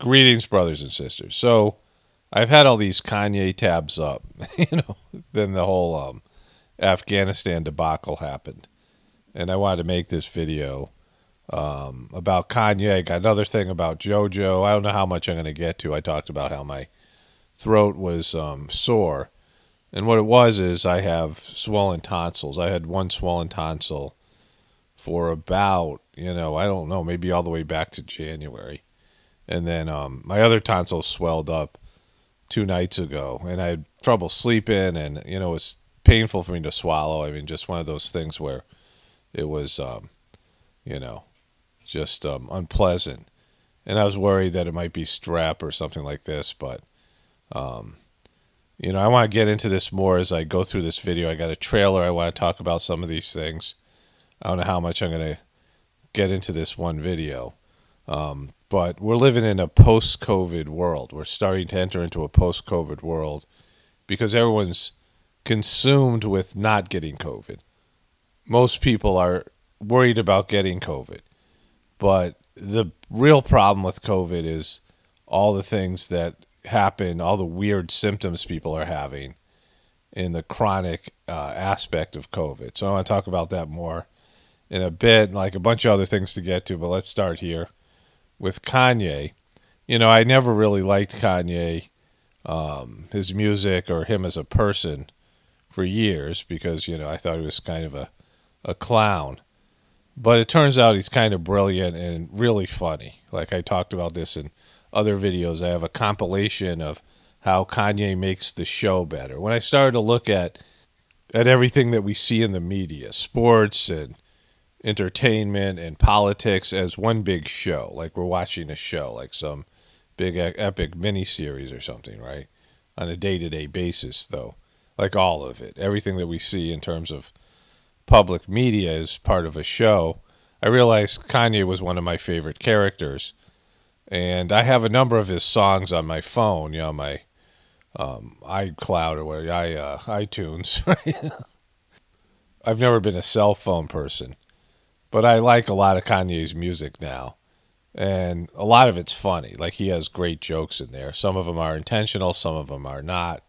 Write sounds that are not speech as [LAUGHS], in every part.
Greetings, brothers and sisters. So, I've had all these Kanye tabs up, [LAUGHS] you know. Then the whole um, Afghanistan debacle happened, and I wanted to make this video um, about Kanye. got another thing about JoJo. I don't know how much I'm going to get to. I talked about how my throat was um, sore, and what it was is I have swollen tonsils. I had one swollen tonsil for about you know I don't know maybe all the way back to January and then um, my other tonsil swelled up two nights ago, and I had trouble sleeping, and you know it was painful for me to swallow. I mean, just one of those things where it was, um, you know, just um, unpleasant, and I was worried that it might be strep or something like this, but. Um, you know, I want to get into this more as I go through this video. I got a trailer. I want to talk about some of these things. I don't know how much I'm going to get into this one video. Um, but we're living in a post-COVID world. We're starting to enter into a post-COVID world because everyone's consumed with not getting COVID. Most people are worried about getting COVID, but the real problem with COVID is all the things that happen, all the weird symptoms people are having in the chronic uh, aspect of COVID. So I want to talk about that more in a bit, like a bunch of other things to get to, but let's start here with Kanye. You know, I never really liked Kanye, um, his music, or him as a person for years because, you know, I thought he was kind of a, a clown. But it turns out he's kind of brilliant and really funny. Like I talked about this in other videos, I have a compilation of how Kanye makes the show better. When I started to look at at everything that we see in the media, sports and entertainment and politics as one big show. Like we're watching a show, like some big epic miniseries or something, right? On a day to day basis, though. Like all of it. Everything that we see in terms of public media is part of a show. I realized Kanye was one of my favorite characters. And I have a number of his songs on my phone, you know, my um, iCloud or whatever, I, uh, iTunes. [LAUGHS] I've never been a cell phone person but I like a lot of Kanye's music now. And a lot of it's funny. Like he has great jokes in there. Some of them are intentional, some of them are not.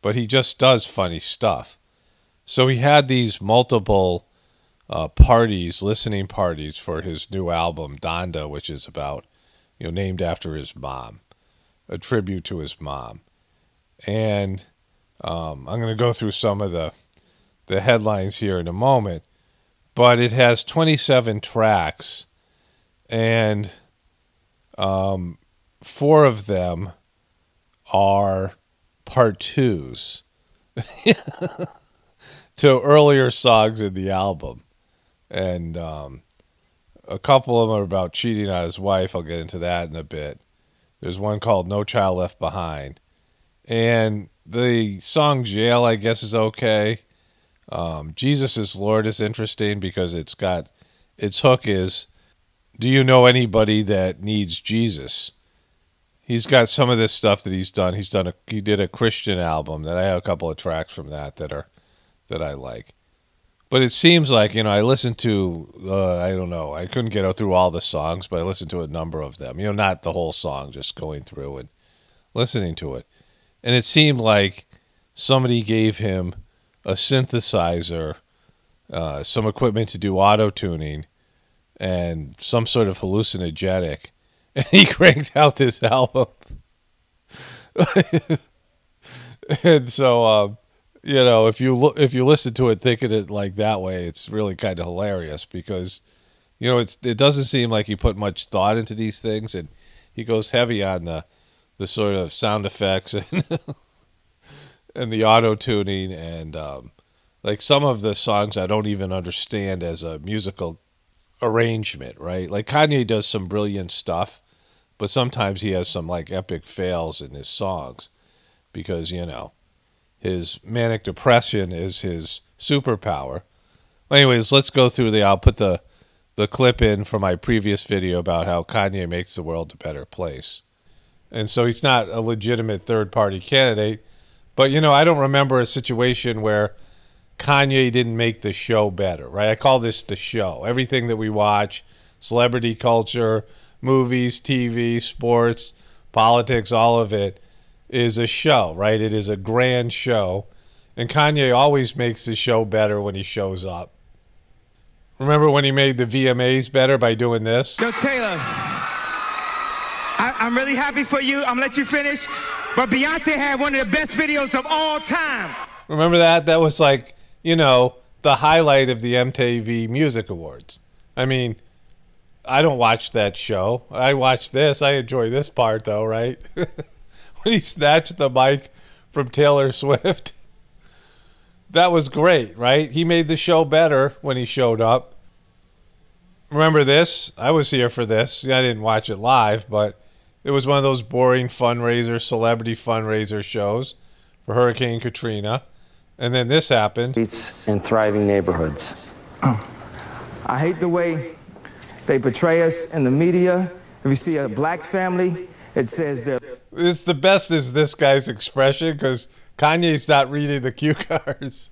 But he just does funny stuff. So he had these multiple uh, parties, listening parties for his new album Donda, which is about, you know, named after his mom, a tribute to his mom. And um, I'm going to go through some of the the headlines here in a moment but it has 27 tracks, and um, four of them are part twos [LAUGHS] to earlier songs in the album. And um, a couple of them are about cheating on his wife. I'll get into that in a bit. There's one called No Child Left Behind. And the song Jail, I guess, is okay. Um, Jesus is Lord is interesting because it's got its hook is do you know anybody that needs Jesus? He's got some of this stuff that he's done. He's done a he did a Christian album that I have a couple of tracks from that that are that I like. But it seems like you know I listened to uh, I don't know I couldn't get through all the songs, but I listened to a number of them. You know, not the whole song, just going through and listening to it. And it seemed like somebody gave him a synthesizer, uh, some equipment to do auto tuning, and some sort of hallucinogenic, and he [LAUGHS] cranked out this album. [LAUGHS] and so, um, you know, if you if you listen to it thinking it like that way, it's really kind of hilarious because, you know, it's it doesn't seem like he put much thought into these things, and he goes heavy on the the sort of sound effects [LAUGHS] and and the auto tuning and um, like some of the songs I don't even understand as a musical arrangement, right? Like Kanye does some brilliant stuff, but sometimes he has some like epic fails in his songs because, you know, his manic depression is his superpower. Anyways, let's go through the I'll put the the clip in from my previous video about how Kanye makes the world a better place. And so he's not a legitimate third party candidate but you know, I don't remember a situation where Kanye didn't make the show better, right? I call this the show. Everything that we watch, celebrity culture, movies, TV, sports, politics, all of it is a show, right? It is a grand show. And Kanye always makes the show better when he shows up. Remember when he made the VMAs better by doing this? Yo, Taylor, I- am really happy for you. I'm gonna let you finish. But Beyonce had one of the best videos of all time. Remember that? That was like, you know, the highlight of the MTV Music Awards. I mean, I don't watch that show. I watch this. I enjoy this part, though, right? [LAUGHS] when he snatched the mic from Taylor Swift. [LAUGHS] that was great, right? He made the show better when he showed up. Remember this? I was here for this. I didn't watch it live, but it was one of those boring fundraiser, celebrity fundraiser shows for Hurricane Katrina. And then this happened. In thriving neighborhoods. Oh. I hate the way they portray us in the media. If you see a black family, it says they're. It's the best is this guy's expression because Kanye's not reading the cue cards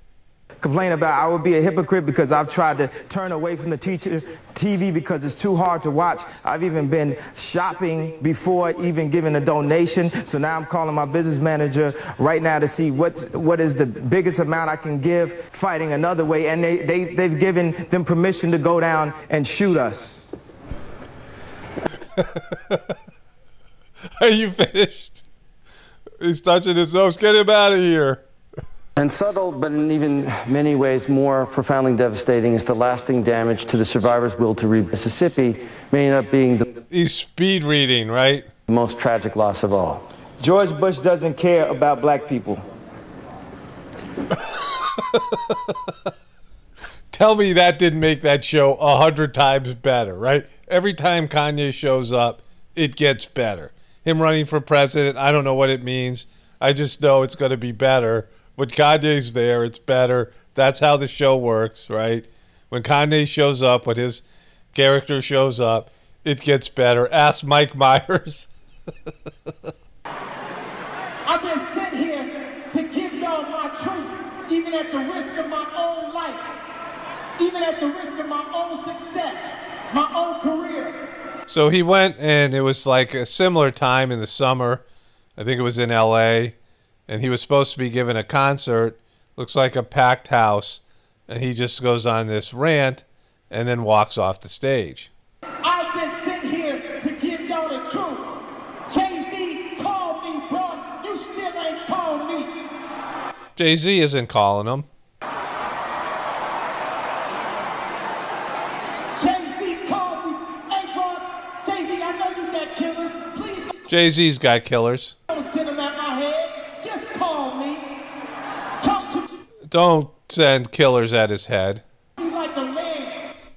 complain about I would be a hypocrite because I've tried to turn away from the teacher TV because it's too hard to watch. I've even been shopping before even giving a donation. So now I'm calling my business manager right now to see what's, what is the biggest amount I can give fighting another way. And they, they, they've given them permission to go down and shoot us. [LAUGHS] Are you finished? He's touching his nose. Get him out of here. And subtle, but in even many ways more profoundly devastating, is the lasting damage to the survivor's will to read Mississippi, may end up being the. He's speed reading, right? Most tragic loss of all. George Bush doesn't care about black people. [LAUGHS] Tell me that didn't make that show a hundred times better, right? Every time Kanye shows up, it gets better. Him running for president, I don't know what it means. I just know it's going to be better when Kanye's there, it's better. That's how the show works, right? When Kanye shows up, when his character shows up, it gets better. Ask Mike [LAUGHS] Myers. I've been sent here to give y'all my truth, even at the risk of my own life, even at the risk of my own success, my own career. So he went, and it was like a similar time in the summer. I think it was in LA and he was supposed to be given a concert. Looks like a packed house, and he just goes on this rant and then walks off the stage. I've been sitting here to give y'all the truth. Jay Z called me, bro. You still ain't called me. Jay Z isn't calling him. Jay Z's got killers. Don't send killers at his head.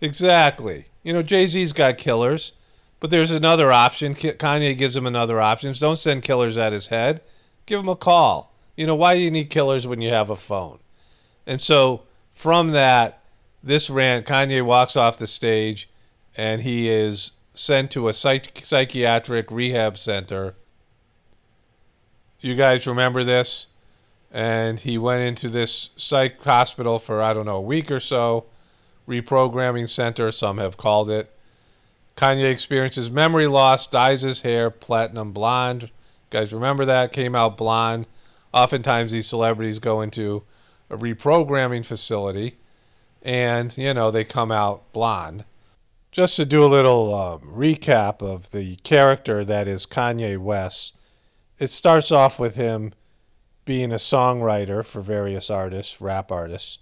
Exactly. You know, Jay Z's got killers, but there's another option. Kanye gives him another option. Don't send killers at his head. Give him a call. You know, why do you need killers when you have a phone? And so from that, this rant, Kanye walks off the stage and he is sent to a psych- psychiatric rehab center. You guys remember this? and he went into this psych hospital for I don't know a week or so, reprogramming center some have called it. Kanye experiences memory loss, dyes his hair platinum blonde. You guys remember that came out blonde. Oftentimes these celebrities go into a reprogramming facility, and you know they come out blonde. Just to do a little um, recap of the character that is Kanye West, it starts off with him being a songwriter for various artists, rap artists.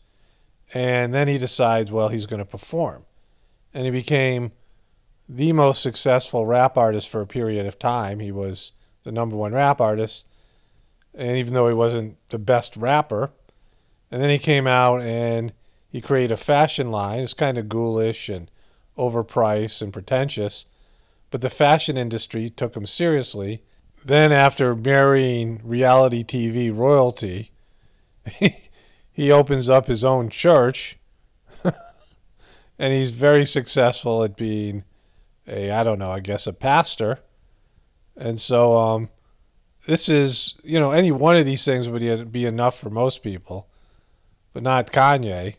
And then he decides, well, he's going to perform. And he became the most successful rap artist for a period of time. He was the number one rap artist. And even though he wasn't the best rapper, and then he came out and he created a fashion line. It's kind of ghoulish and overpriced and pretentious, but the fashion industry took him seriously then, after marrying reality TV royalty, [LAUGHS] he opens up his own church [LAUGHS] and he's very successful at being a, I don't know, I guess a pastor. And so, um, this is, you know, any one of these things would be enough for most people, but not Kanye.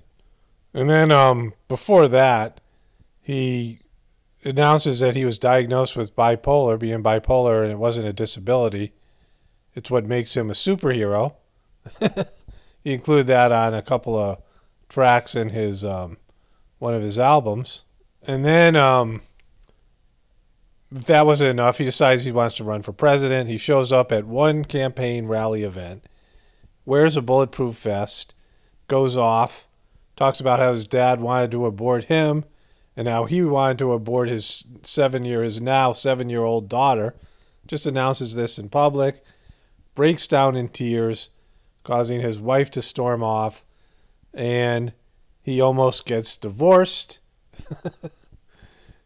And then um, before that, he announces that he was diagnosed with bipolar, being bipolar, and it wasn't a disability. It's what makes him a superhero. [LAUGHS] he included that on a couple of tracks in his um, one of his albums, and then um, if that wasn't enough, he decides he wants to run for president. He shows up at one campaign rally event, wears a bulletproof vest, goes off, talks about how his dad wanted to abort him and now he wanted to abort his seven year his now seven year old daughter just announces this in public breaks down in tears causing his wife to storm off and he almost gets divorced [LAUGHS]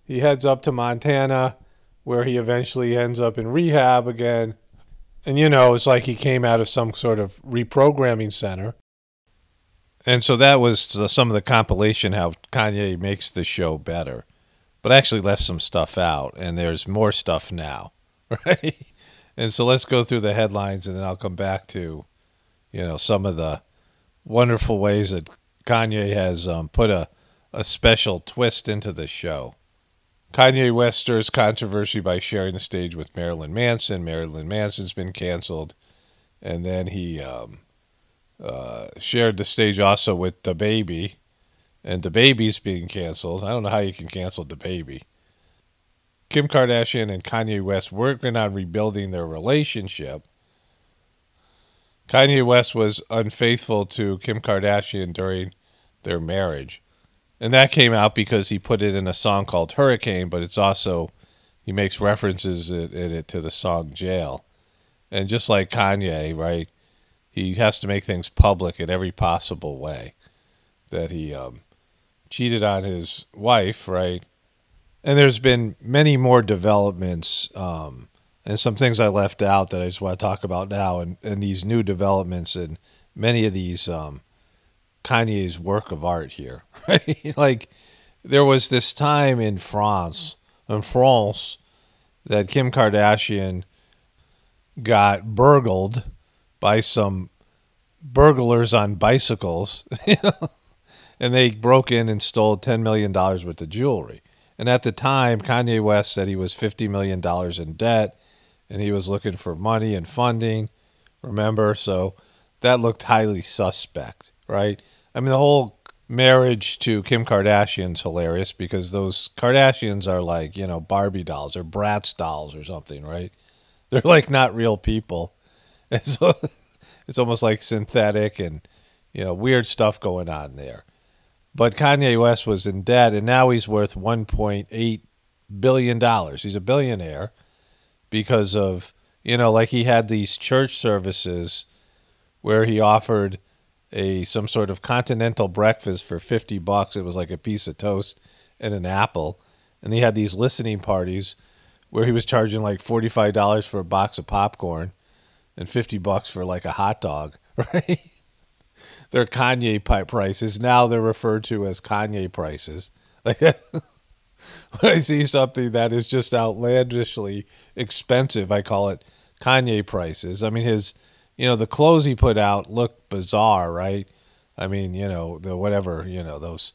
he heads up to montana where he eventually ends up in rehab again and you know it's like he came out of some sort of reprogramming center and so that was some of the compilation how Kanye makes the show better, but I actually left some stuff out, and there's more stuff now, [LAUGHS] right? And so let's go through the headlines, and then I'll come back to, you know, some of the wonderful ways that Kanye has um, put a, a special twist into the show. Kanye West stirs controversy by sharing the stage with Marilyn Manson. Marilyn Manson's been canceled, and then he um, uh, shared the stage also with the baby, and the baby's being canceled. I don't know how you can cancel the baby. Kim Kardashian and Kanye West working on rebuilding their relationship. Kanye West was unfaithful to Kim Kardashian during their marriage. And that came out because he put it in a song called Hurricane, but it's also, he makes references in it to the song Jail. And just like Kanye, right? he has to make things public in every possible way that he um, cheated on his wife, right? And there's been many more developments um, and some things I left out that I just want to talk about now and, and these new developments and many of these um, Kanye's work of art here, [LAUGHS] right? like there was this time in France, in France, that Kim Kardashian got burgled by some burglars on bicycles, [LAUGHS] and they broke in and stole $10 million worth of jewelry. And at the time, Kanye West said he was $50 million in debt and he was looking for money and funding, remember? So that looked highly suspect, right? I mean, the whole marriage to Kim Kardashian's hilarious because those Kardashians are like, you know, Barbie dolls or Bratz dolls or something, right? They're like not real people. [LAUGHS] It's it's almost like synthetic and you know weird stuff going on there. But Kanye West was in debt, and now he's worth 1.8 billion dollars. He's a billionaire because of you know like he had these church services where he offered a some sort of continental breakfast for 50 bucks. It was like a piece of toast and an apple, and he had these listening parties where he was charging like $45 for a box of popcorn and 50 bucks for like a hot dog, [LAUGHS] right? they're Kanye pipe prices. Now they're referred to as Kanye prices. Like [LAUGHS] when I see something that is just outlandishly expensive, I call it Kanye prices. I mean his you know, the clothes he put out look bizarre, right? I mean, you know, the whatever, you know, those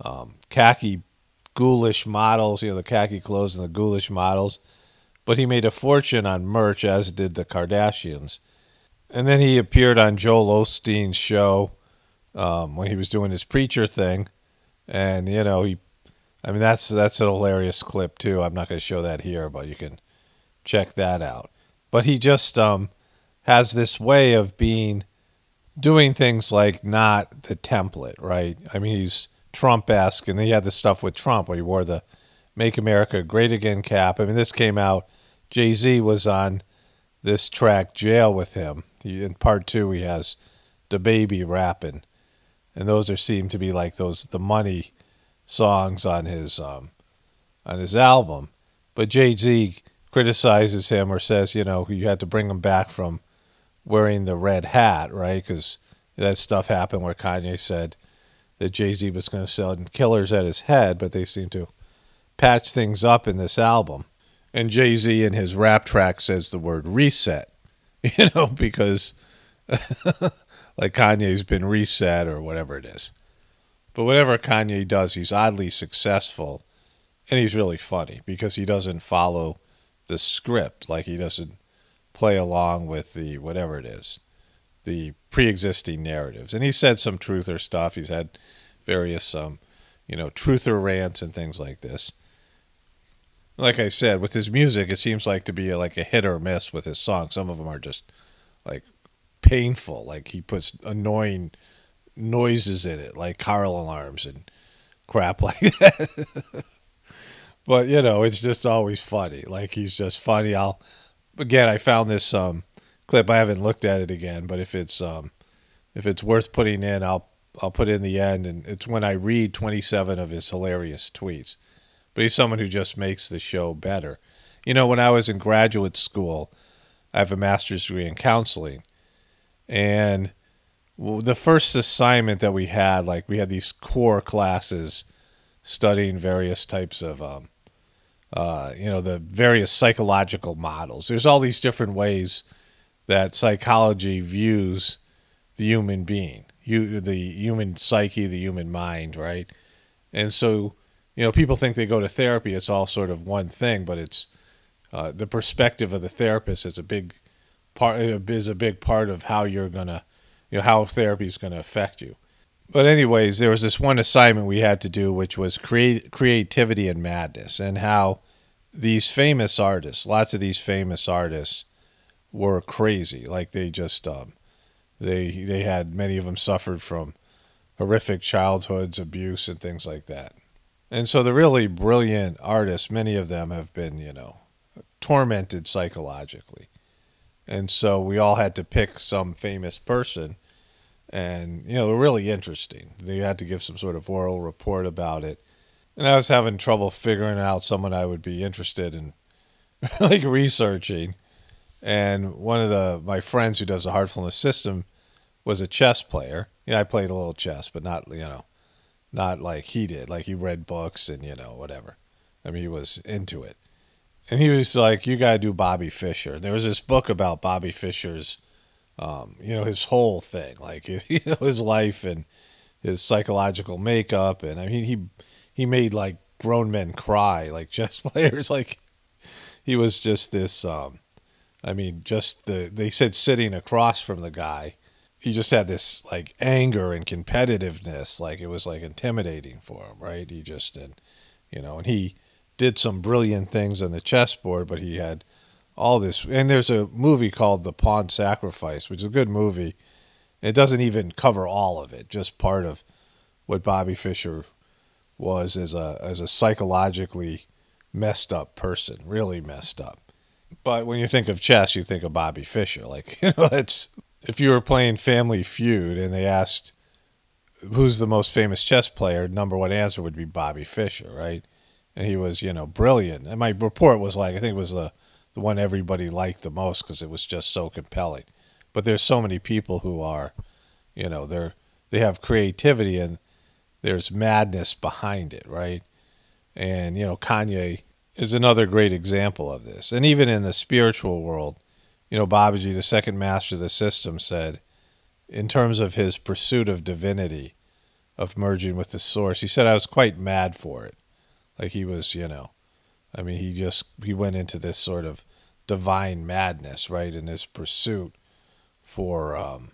um, khaki ghoulish models, you know, the khaki clothes and the ghoulish models but he made a fortune on merch, as did the Kardashians. And then he appeared on Joel Osteen's show um, when he was doing his preacher thing, and you know he, I mean that's that's a hilarious clip too. I'm not going to show that here, but you can check that out. But he just um, has this way of being doing things like not the template, right? I mean he's Trump-esque, and he had the stuff with Trump where he wore the "Make America Great Again" cap. I mean this came out Jay Z was on this track Jail with him. in part two, he has the baby rapping, and those are seem to be like those the money songs on his um, on his album. But Jay Z criticizes him or says, you know, you had to bring him back from wearing the red hat, right? Because that stuff happened where Kanye said that Jay Z was going to sell killers at his head, but they seem to patch things up in this album and Jay Z in his rap track says the word reset, [LAUGHS] you know, because [LAUGHS] like Kanye's been reset or whatever it is. But whatever Kanye does, he's oddly successful and he's really funny because he doesn't follow the script. Like he doesn't play along with the whatever it is, the pre existing narratives. And he said some truther stuff. He's had various, um, you know, truther rants and things like this like I said, with his music, it seems like to be like a hit or miss with his songs. Some of them are just like painful. Like he puts annoying noises in it, like car alarms and crap [LAUGHS] like that. but you know, it's just always funny. Like he's just funny. I'll again, I found this um, clip. I haven't looked at it again, but if it's um, if it's worth putting in, I'll I'll put in the end. And it's when I read 27 of his hilarious tweets but he's someone who just makes the show better. You know, when I was in graduate school, I have a master's degree in counseling, and the first assignment that we had, like we had these core classes studying various types of, um, uh, you know, the various psychological models. There's all these different ways that psychology views the human being, you, the human psyche, the human mind, right? And so you know, people think they go to therapy, it's all sort of one thing, but it's uh, the perspective of the therapist is a big part is a big part of how you're gonna, you know, how therapy is gonna affect you. But anyways, there was this one assignment we had to do, which was create creativity and madness, and how these famous artists, lots of these famous artists, were crazy. Like they just, um, they they had many of them suffered from horrific childhoods, abuse, and things like that. And so the really brilliant artists, many of them have been, you know, tormented psychologically. And so we all had to pick some famous person and, you know, really interesting. They had to give some sort of oral report about it. And I was having trouble figuring out someone I would be interested in [LAUGHS] like researching. And one of the my friends who does the heartfulness system was a chess player. You know, I played a little chess, but not, you know, not like he did, like he read books and, you know, whatever. I mean, he was into it. And he was like, you got to do Bobby Fisher. There was this book about Bobby Fisher's, um, you know, his whole thing, like, [LAUGHS] you know, his life and his psychological makeup. And I mean, he, he made like grown men cry, like [LAUGHS] chess players. Like, he was just this, um, I mean, just the, they said sitting across from the guy he just had this like anger and competitiveness, like it was like intimidating for him, right? He just did, you know, and he did some brilliant things on the chessboard, but he had all this. And there's a movie called The Pawn Sacrifice, which is a good movie. It doesn't even cover all of it, just part of what Bobby Fischer was as a as a psychologically messed up person, really messed up. But when you think of chess, you think of Bobby Fischer. Like [LAUGHS] you know, it's if you were playing Family Feud and they asked who's the most famous chess player, number one answer would be Bobby Fischer, right? And he was, you know, brilliant. And my report was like, I think it was the, the one everybody liked the most because it was just so compelling. But there's so many people who are, you know, they're they have creativity and there's madness behind it, right? And you know, Kanye is another great example of this. And even in the spiritual world, you know, Babaji, the second master of the system, said, in terms of his pursuit of divinity, of merging with the source, he said I was quite mad for it. Like he was, you know, I mean, he just he went into this sort of divine madness, right, in his pursuit for, um,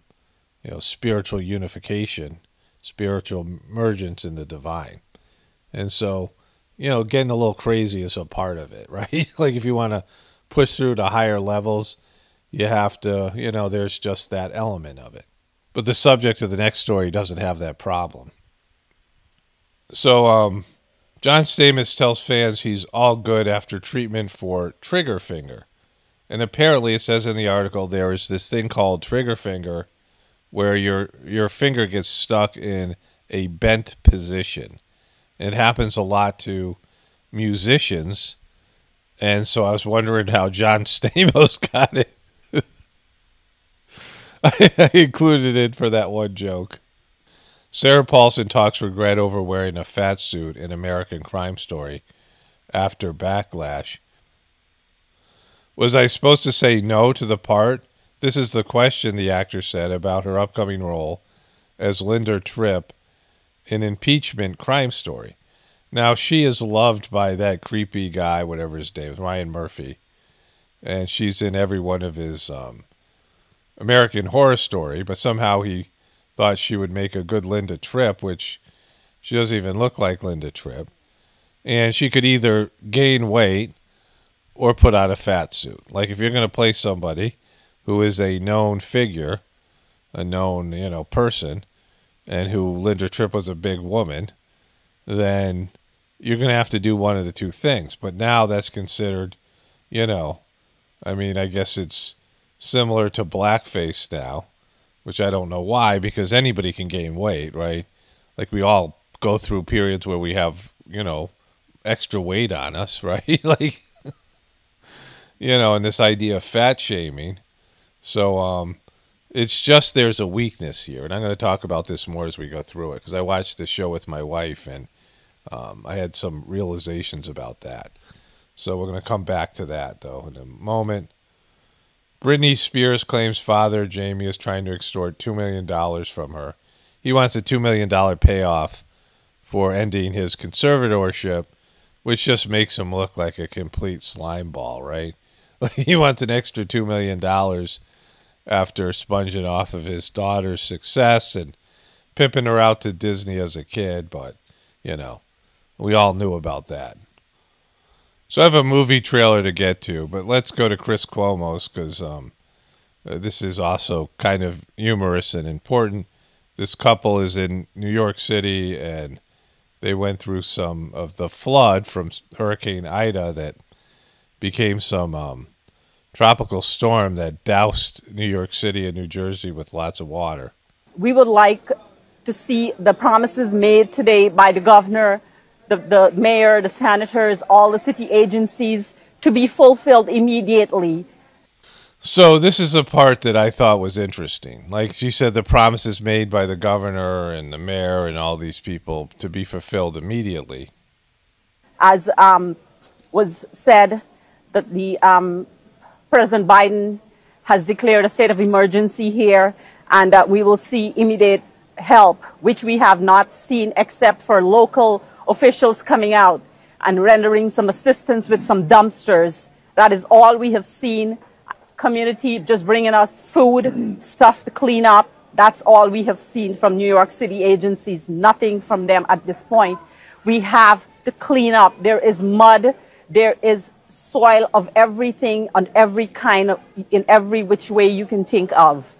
you know, spiritual unification, spiritual emergence in the divine, and so, you know, getting a little crazy is a part of it, [LAUGHS] right? like if you want to push through to higher levels you have to, you know, there's just that element of it. But the subject of the next story doesn't have that problem. So, um, John Stamos tells fans he's all good after treatment for trigger finger. And apparently, it says in the article there is this thing called trigger finger where your, your finger gets stuck in a bent position. It happens a lot to musicians. And so I was wondering how John [LAUGHS] Stamos got it I [LAUGHS] included it for that one joke. Sarah Paulson talks regret over wearing a fat suit in American Crime Story after backlash. Was I supposed to say no to the part? This is the question the actor said about her upcoming role as Linda Tripp in Impeachment Crime Story. Now, she is loved by that creepy guy, whatever his name is, Ryan Murphy. And she's in every one of his um, American Horror Story, but somehow he thought she would make a good Linda Tripp, which she doesn't even look like Linda Tripp. And she could either gain weight or put on a fat suit. Like if you're going to play somebody who is a known figure, a known, you know, person, and who Linda Tripp was a big woman, then you're going to have to do one of the two things. But now that's considered, you know, I mean, I guess it's similar to blackface now, which I don't know why, because anybody can gain weight, right? Like we all go through periods where we have, you know, extra weight on us, [LAUGHS] right? like, you know, and this idea of fat shaming. So, um, it's just there's a weakness here, and I'm going to talk about this more as we go through it because I watched the show with my wife and um, I had some realizations about that. So we're going to come back to that though in a moment. Britney Spears claims father, Jamie, is trying to extort $2 million from her. He wants a $2 million payoff for ending his conservatorship, which just makes him look like a complete slime ball, right? [LAUGHS] Like he wants an extra $2 million after sponging off of his daughter's success and pimping her out to Disney as a kid, but, you know, we all knew about that. So I have a movie trailer to get to, but let's go to Chris Cuomo's because um, uh, this is also kind of humorous and important. This couple is in New York City and they went through some of the flood from Hurricane Ida that became some um, tropical storm that doused New York City and New Jersey with lots of water. We would like to see the promises made today by the governor the, the mayor, the senators, all the city agencies to be fulfilled immediately. So this is the part that I thought was interesting. Like you said, the promises made by the governor and the mayor and all these people to be fulfilled immediately. As um, was said, that the um, President Biden has declared a state of emergency here, and that we will see immediate help, which we have not seen except for local officials coming out and rendering some assistance with some dumpsters. That is all we have seen. Community just bringing us food, stuff to clean up. That's all we have seen from New York City agencies. Nothing from them at this point. We have to clean up. There is mud. There is soil of everything on every kind of, in every which way you can think of.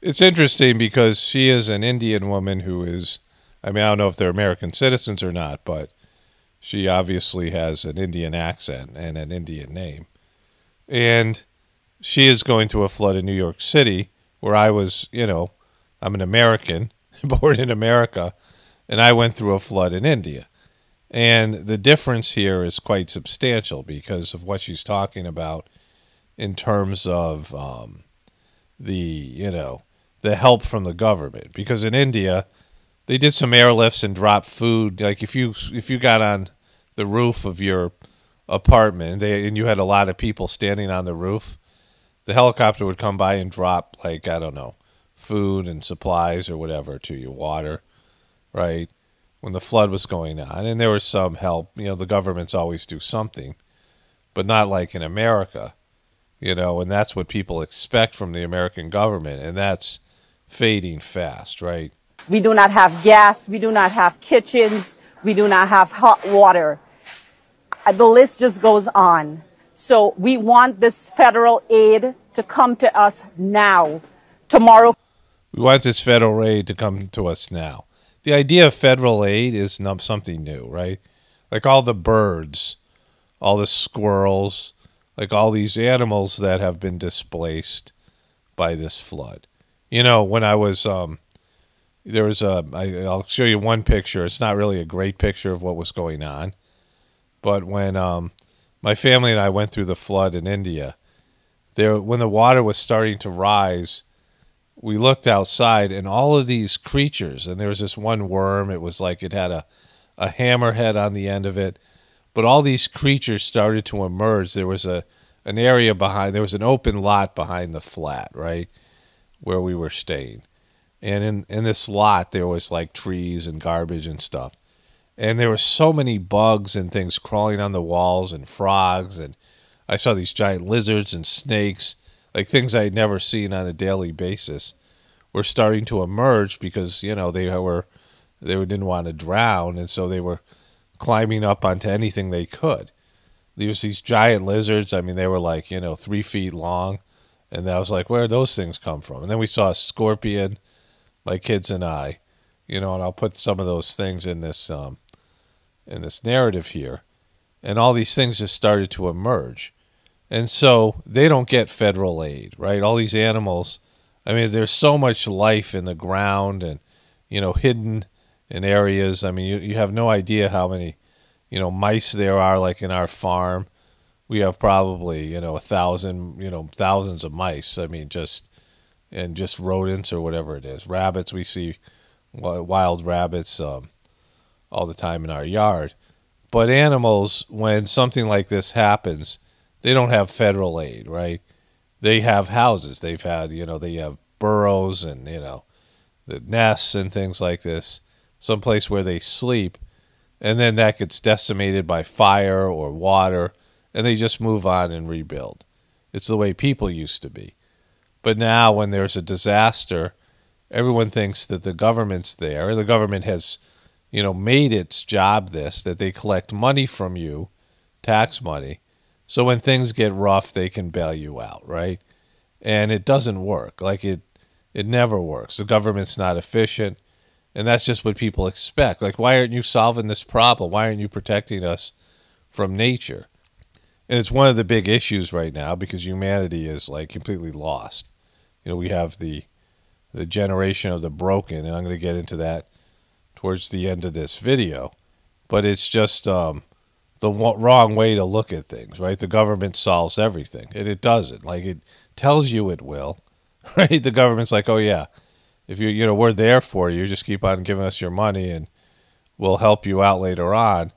It's interesting because she is an Indian woman who is I mean, I don't know if they're American citizens or not, but she obviously has an Indian accent and an Indian name. And she is going to a flood in New York City where I was, you know, I'm an American, [LAUGHS] born in America, and I went through a flood in India. And the difference here is quite substantial because of what she's talking about in terms of um, the, you know, the help from the government. Because in India, they did some airlifts and dropped food. Like if you if you got on the roof of your apartment, they and you had a lot of people standing on the roof, the helicopter would come by and drop like I don't know, food and supplies or whatever to you, water, right? When the flood was going on, and there was some help. You know, the governments always do something, but not like in America, you know. And that's what people expect from the American government, and that's fading fast, right? We do not have gas. We do not have kitchens. We do not have hot water. Uh, the list just goes on. So we want this federal aid to come to us now. Tomorrow. We want this federal aid to come to us now. The idea of federal aid is not something new, right? Like all the birds, all the squirrels, like all these animals that have been displaced by this flood. You know, when I was um, there was a. I, I'll show you one picture. It's not really a great picture of what was going on, but when um, my family and I went through the flood in India, there when the water was starting to rise, we looked outside and all of these creatures. And there was this one worm. It was like it had a a hammerhead on the end of it, but all these creatures started to emerge. There was a an area behind. There was an open lot behind the flat, right where we were staying and in in this lot there was like trees and garbage and stuff and there were so many bugs and things crawling on the walls and frogs and i saw these giant lizards and snakes like things i had never seen on a daily basis were starting to emerge because you know they were they didn't want to drown and so they were climbing up onto anything they could there was these giant lizards i mean they were like you know three feet long and i was like where those things come from and then we saw a scorpion my kids and I, you know, and I'll put some of those things in this um, in this narrative here, and all these things have started to emerge, and so they don't get federal aid, right? All these animals, I mean, there's so much life in the ground and you know hidden in areas. I mean, you you have no idea how many you know mice there are, like in our farm. We have probably, you know, a thousand, you know, thousands of mice. I mean, just and just rodents or whatever it is. Rabbits, we see wild rabbits um, all the time in our yard. But animals, when something like this happens, they don't have federal aid, right? They have houses. They've had, you know, they have burrows and, you know, the nests and things like this, someplace where they sleep. And then that gets decimated by fire or water, and they just move on and rebuild. It's the way people used to be. But now, when there's a disaster, everyone thinks that the government's there. The government has, you know, made its job this that they collect money from you, tax money. So when things get rough, they can bail you out, right? And it doesn't work. Like it, it never works. The government's not efficient, and that's just what people expect. Like, why aren't you solving this problem? Why aren't you protecting us from nature? And it's one of the big issues right now because humanity is like completely lost you know, we have the the generation of the broken, and I'm going to get into that towards the end of this video. But it's just um, the wrong way to look at things, right? The government solves everything, and it doesn't. Like it tells you it will, [LAUGHS] right? The government's like, oh yeah, if you you know we're there for you, just keep on giving us your money, and we'll help you out later on.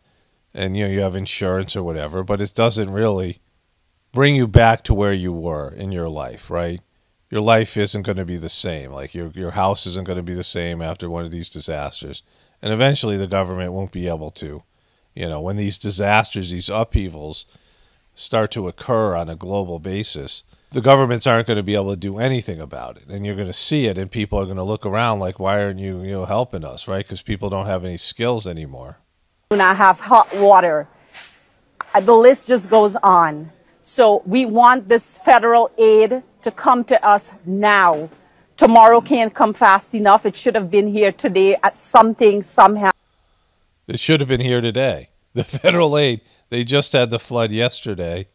And you know you have insurance or whatever, but it doesn't really bring you back to where you were in your life, right? your life isn't going to be the same. Like your your house isn't going to be the same after one of these disasters. And eventually the government won't be able to, you know, when these disasters, these upheavals start to occur on a global basis, the governments aren't going to be able to do anything about it. And you're going to see it and people are going to look around like why aren't you, you know, helping us, right? Cuz people don't have any skills anymore. Do not have hot water. The list just goes on. So we want this federal aid to come to us now. Tomorrow can't come fast enough. It should have been here today at something, somehow. It should have been here today. The [LAUGHS] federal aid, they just had the flood yesterday.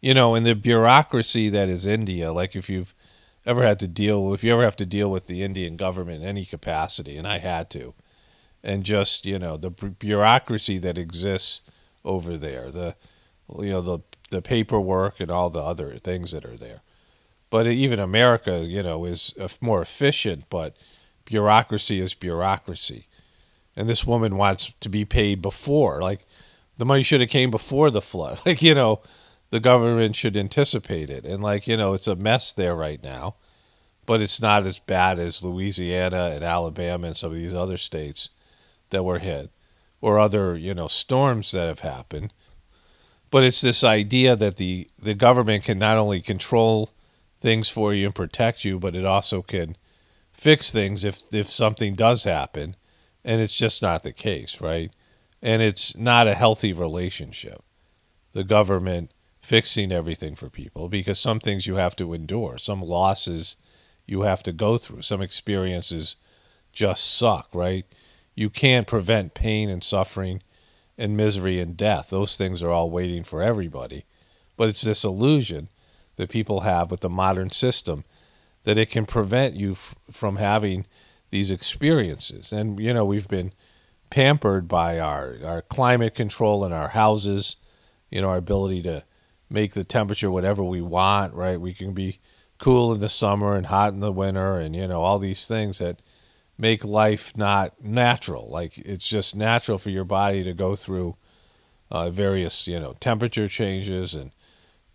You know, in the bureaucracy that is India, like if you've ever had to deal, if you ever have to deal with the Indian government in any capacity, and I had to, and just, you know, the bureaucracy that exists over there, the, you know, the, the paperwork and all the other things that are there but even America, you know, is more efficient, but bureaucracy is bureaucracy. And this woman wants to be paid before. Like, the money should have came before the flood. [LAUGHS] Like, you know, the government should anticipate it. And, like, you know, it's a mess there right now. But it's not as bad as Louisiana and Alabama and some of these other states that were hit or other, you know, storms that have happened but it's this idea that the the government can not only control things for you and protect you, but it also can fix things if if something does happen, and it's just not the case, right? And it's not a healthy relationship. The government fixing everything for people because some things you have to endure, some losses you have to go through, some experiences just suck, right? You can't prevent pain and suffering and misery and death. Those things are all waiting for everybody. But it's this illusion that people have with the modern system that it can prevent you f- from having these experiences. And, you know, we've been pampered by our, our climate control in our houses, you know, our ability to make the temperature whatever we want, right? We can be cool in the summer and hot in the winter and, you know, all these things that make life not natural. Like it's just natural for your body to go through uh, various, you know, temperature changes and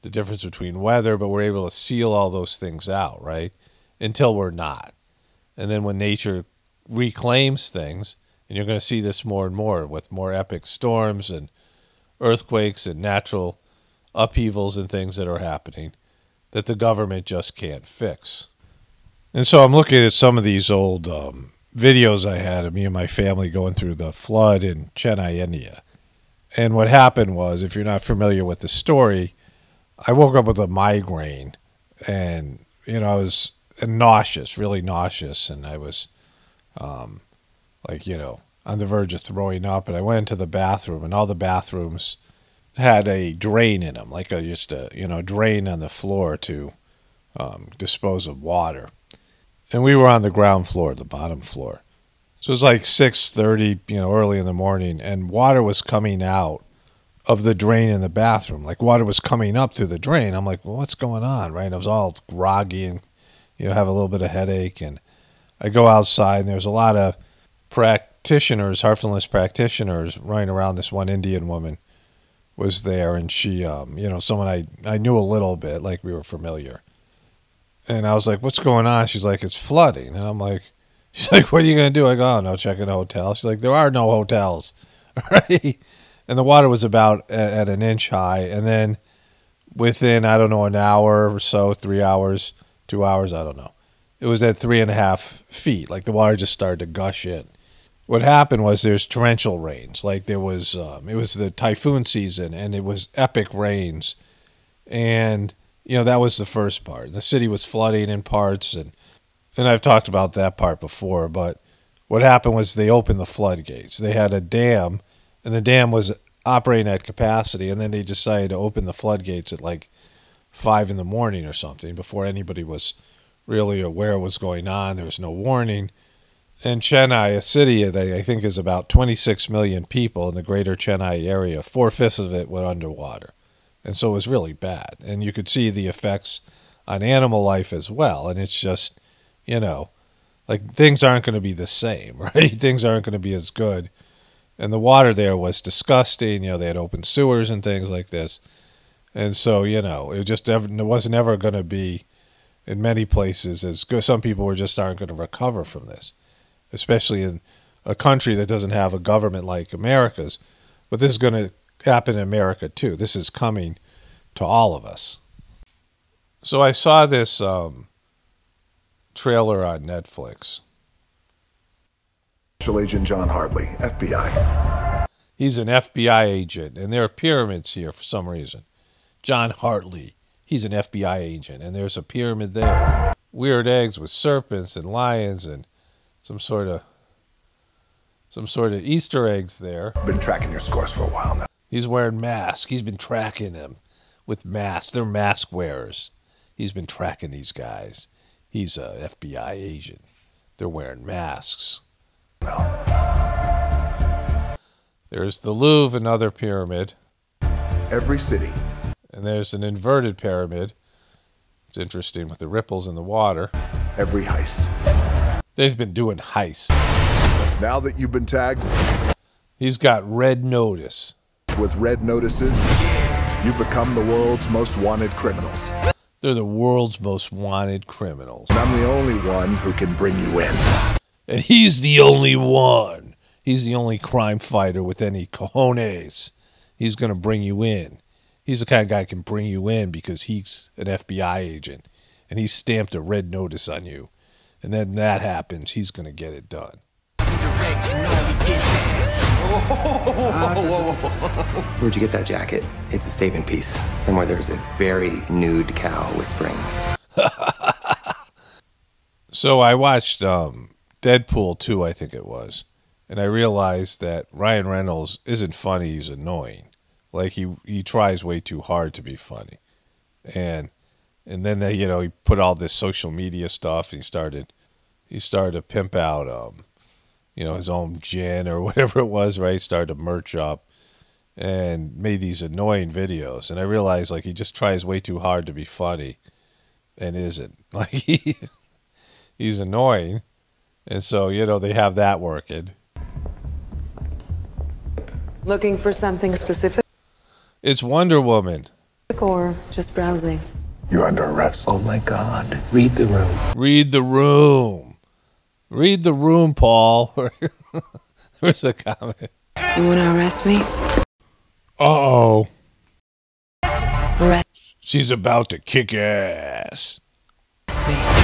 the difference between weather, but we're able to seal all those things out, right? Until we're not. And then when nature reclaims things, and you're going to see this more and more with more epic storms and earthquakes and natural upheavals and things that are happening that the government just can't fix. And so I'm looking at some of these old um, videos I had of me and my family going through the flood in Chennai, India. And what happened was, if you're not familiar with the story, I woke up with a migraine, and you know I was nauseous, really nauseous, and I was, um, like you know, on the verge of throwing up. And I went into the bathroom, and all the bathrooms had a drain in them, like a just a you know drain on the floor to um, dispose of water. And we were on the ground floor, the bottom floor. So it was like six thirty, you know, early in the morning, and water was coming out of the drain in the bathroom. Like water was coming up through the drain. I'm like, well, what's going on? Right. I was all groggy and, you know, have a little bit of headache. And I go outside and there's a lot of practitioners, heartfulness practitioners running around. This one Indian woman was there and she, um, you know, someone I, I knew a little bit, like we were familiar. And I was like, what's going on? She's like, it's flooding. And I'm like, [LAUGHS] she's like, what are you going to do? I go, oh, no, check in a hotel. She's like, there are no hotels. [LAUGHS] Right and the water was about at, an inch high. And then within, I don't know, an hour or so, three hours, two hours, I don't know, it was at three and a half feet. Like the water just started to gush in. What happened was there's torrential rains. Like there was, um, it was the typhoon season and it was epic rains. And, you know, that was the first part. The city was flooding in parts and, and I've talked about that part before, but what happened was they opened the floodgates. They had a dam and the dam was operating at capacity, and then they decided to open the floodgates at like five in the morning or something before anybody was really aware what was going on. There was no warning. And Chennai, a city that I think is about 26 million people in the greater Chennai area, four fifths of it went underwater. And so it was really bad. And you could see the effects on animal life as well. And it's just, you know, like things aren't going to be the same, [LAUGHS] right? Things aren't going to be as good and the water there was disgusting. You know, they had open sewers and things like this, and so you know, it just ever, it wasn't ever going to be in many places as good. Some people were just aren't going to recover from this, especially in a country that doesn't have a government like America's. But this is going to happen in America too. This is coming to all of us. So I saw this um, trailer on Netflix Special Agent John Hartley, FBI. He's an FBI agent, and there are pyramids here for some reason. John Hartley, he's an FBI agent, and there's a pyramid there. Weird eggs with serpents and lions and some sort of some sort of Easter eggs there. Been tracking your scores for a while now. He's wearing masks. He's been tracking them with masks. They're mask wearers. He's been tracking these guys. He's a FBI agent. They're wearing masks bro. There's the Louvre, another pyramid. Every city. And there's an inverted pyramid. It's interesting with the ripples in the water. Every heist. They've been doing heists. Now that you've been tagged, he's got red notice. With red notices, you become the world's most wanted criminals. They're the world's most wanted criminals. And I'm the only one who can bring you in. And he's the only one. He's the only crime fighter with any cojones. He's going to bring you in. He's the kind of guy can bring you in because he's an FBI agent and he stamped a red notice on you. And then that happens, he's going to get it done. [LAUGHS] Where'd you get that jacket? It's a statement piece. Somewhere there's a very nude cow whispering. [LAUGHS] so I watched um, Deadpool 2, I think it was. And I realized that Ryan Reynolds isn't funny, he's annoying. Like he he tries way too hard to be funny. And and then they, you know, he put all this social media stuff and he started he started to pimp out um you know, his own gin or [LAUGHS] whatever it was, right? He started to merch up and made these annoying videos. And I realized like he just tries way too hard to be funny and isn't. [LAUGHS] Like he he's annoying and so, you know, they have that working. Looking for something specific? It's Wonder Woman. Or just browsing? You're under arrest. Oh my God. Read the room. Read the room. Read the room, Paul. [LAUGHS] There's a comment. You want to arrest me? Uh oh. Arrest. She's about to kick ass. Arrest me.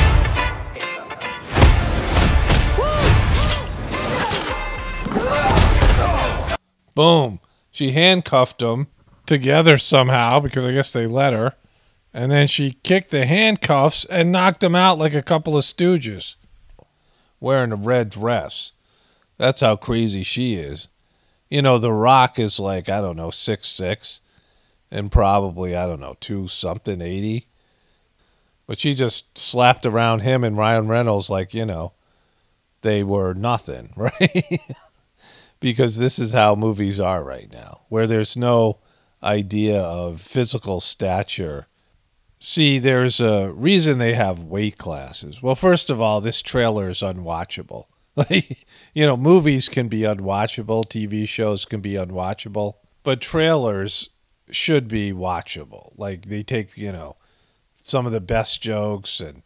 Boom. She handcuffed them together somehow because I guess they let her. And then she kicked the handcuffs and knocked them out like a couple of stooges wearing a red dress. That's how crazy she is. You know, The Rock is like, I don't know, six six and probably, I don't know, two something eighty. But she just slapped around him and Ryan Reynolds like, you know, they were nothing, [LAUGHS] right? because this is how movies are right now, where there's no idea of physical stature. See, there's a reason they have weight classes. Well, first of all, this trailer is unwatchable. [LAUGHS] Like, you know, movies can be unwatchable, TV shows can be unwatchable, but trailers should be watchable. Like, they take, you know, some of the best jokes and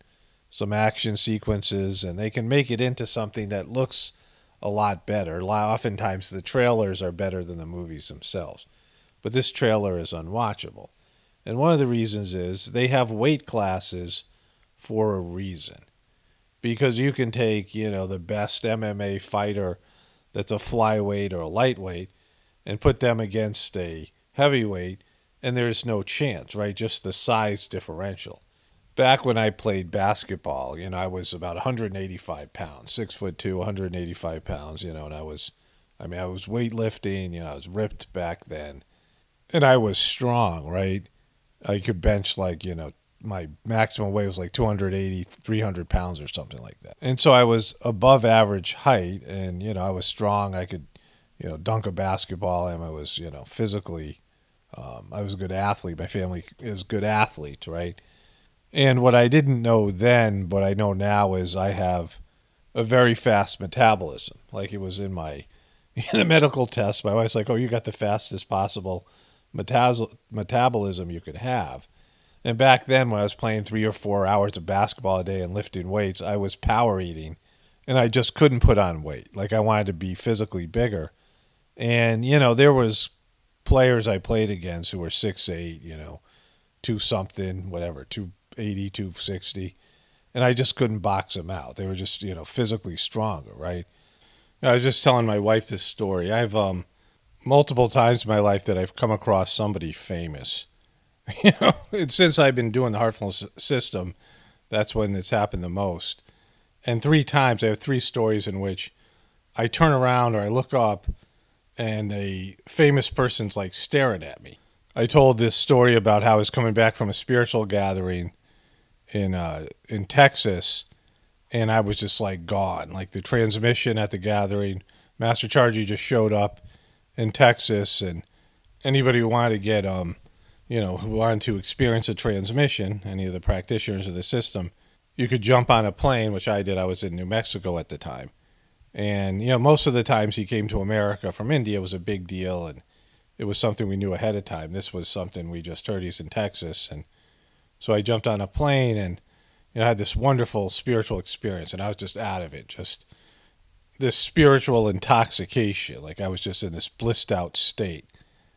some action sequences and they can make it into something that looks a lot better. Oftentimes, the trailers are better than the movies themselves. But this trailer is unwatchable. And one of the reasons is they have weight classes for a reason. Because you can take, you know, the best MMA fighter that's a flyweight or a lightweight and put them against a heavyweight, and there's no chance, right? Just the size differential back when I played basketball, you know, I was about 185 pounds, six foot two, 185 pounds, you know, and I was, I mean, I was weightlifting, you know, I was ripped back then, and I was strong, right? I could bench like, you know, my maximum weight was like 280, 300 pounds or something like that. And so I was above average height and, you know, I was strong. I could, you know, dunk a basketball and I was, you know, physically, um, I was a good athlete. My family is good athletes, right? And what I didn't know then, but I know now, is I have a very fast metabolism. Like it was in my [LAUGHS] in the medical test. My wife's like, "Oh, you got the fastest possible metas- metabolism you could have." And back then, when I was playing three or four hours of basketball a day and lifting weights, I was power eating, and I just couldn't put on weight. Like I wanted to be physically bigger, and you know there was players I played against who were six eight, you know, two something, whatever, two 280, 260. And I just couldn't box them out. They were just, you know, physically stronger, right? I was just telling my wife this story. I've um, multiple times in my life that I've come across somebody famous. [LAUGHS] You know, and since I've been doing the Heartfulness system, that's when it's happened the most. And three times, I have three stories in which I turn around or I look up and a famous person's like staring at me. I told this story about how I was coming back from a spiritual gathering in uh, in Texas, and I was just like gone. Like the transmission at the gathering, Master Chargy just showed up in Texas, and anybody who wanted to get um, you know, who wanted to experience a transmission, any of the practitioners of the system, you could jump on a plane, which I did. I was in New Mexico at the time. And, you know, most of the times he came to America from India was a big deal and it was something we knew ahead of time. This was something we just heard he's in Texas and so I jumped on a plane and you know, I had this wonderful spiritual experience, and I was just out of it, just this spiritual intoxication. Like I was just in this blissed out state.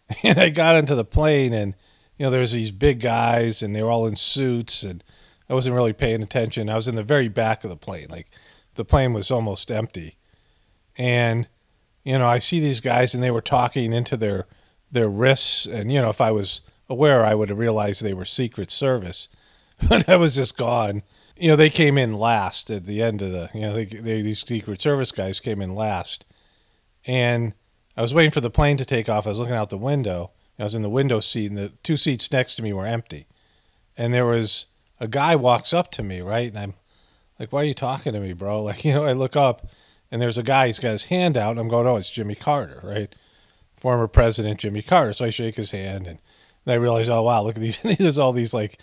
[LAUGHS] And I got into the plane, and you know, there was these big guys, and they were all in suits, and I wasn't really paying attention. I was in the very back of the plane, like the plane was almost empty, and you know, I see these guys, and they were talking into their their wrists, and you know, if I was aware, I would have realized they were Secret Service, [LAUGHS] but I was just gone. You know, they came in last at the end of the. You know, they, they these Secret Service guys came in last, and I was waiting for the plane to take off. I was looking out the window. I was in the window seat, and the two seats next to me were empty. And there was a guy walks up to me, right, and I'm like, "Why are you talking to me, bro?" [LAUGHS] Like, you know, I look up, and there's a guy. He's got his hand out, and I'm going, "Oh, it's Jimmy Carter, right?" Former President Jimmy Carter. So I shake his hand, and and I realized, oh wow, look at these. [LAUGHS] there's all these like,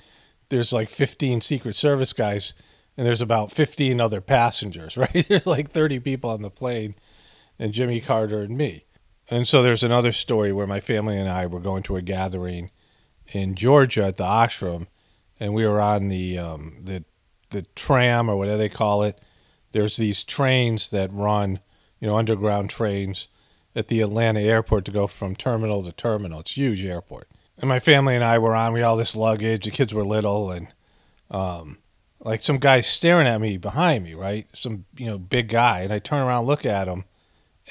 there's like 15 Secret Service guys, and there's about 15 other passengers. [LAUGHS] Right? there's like 30 people on the plane, and Jimmy Carter and me. And so there's another story where my family and I were going to a gathering in Georgia at the ashram, and we were on the um, the the tram or whatever they call it. There's these trains that run, you know, underground trains at the Atlanta airport to go from terminal to terminal. It's a huge airport and my family and I were on. We had all this luggage. The kids were little, and um, like some guy staring at me behind me, right? Some you know big guy, and I turn around, look at him,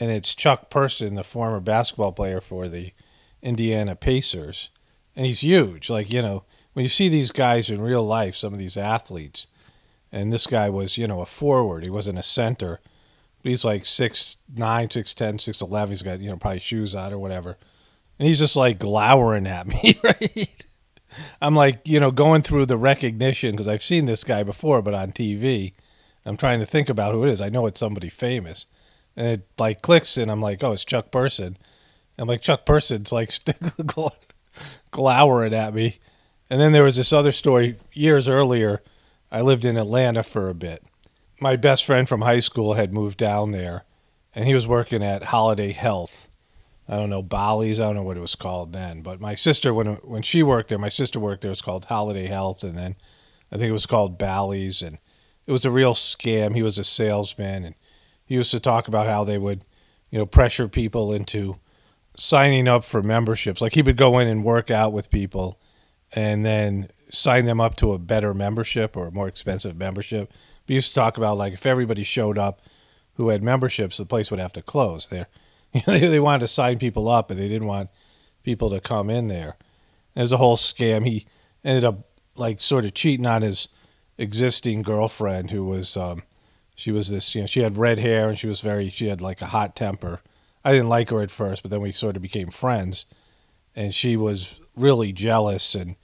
and it's Chuck Person, the former basketball player for the Indiana Pacers, and he's huge. Like you know, when you see these guys in real life, some of these athletes, and this guy was you know a forward. He wasn't a center, but he's like six nine, six ten, six eleven. He's got you know probably shoes on or whatever. And he's just like glowering at me, [LAUGHS] right? I'm like, you know, going through the recognition because I've seen this guy before, but on TV. I'm trying to think about who it is. I know it's somebody famous. And it like clicks, and I'm like, oh, it's Chuck Person. I'm like, Chuck Person's like [LAUGHS] glowering at me. And then there was this other story years earlier. I lived in Atlanta for a bit. My best friend from high school had moved down there, and he was working at Holiday Health I don't know Bally's. I don't know what it was called then. But my sister, when when she worked there, my sister worked there. It was called Holiday Health, and then I think it was called Bally's, and it was a real scam. He was a salesman, and he used to talk about how they would, you know, pressure people into signing up for memberships. Like he would go in and work out with people, and then sign them up to a better membership or a more expensive membership. he used to talk about like if everybody showed up who had memberships, the place would have to close. There [LAUGHS] they wanted to sign people up, but they didn't want people to come in there. There's a whole scam. He ended up like sort of cheating on his existing girlfriend, who was um, she was this you know she had red hair and she was very she had like a hot temper. I didn't like her at first, but then we sort of became friends, and she was really jealous and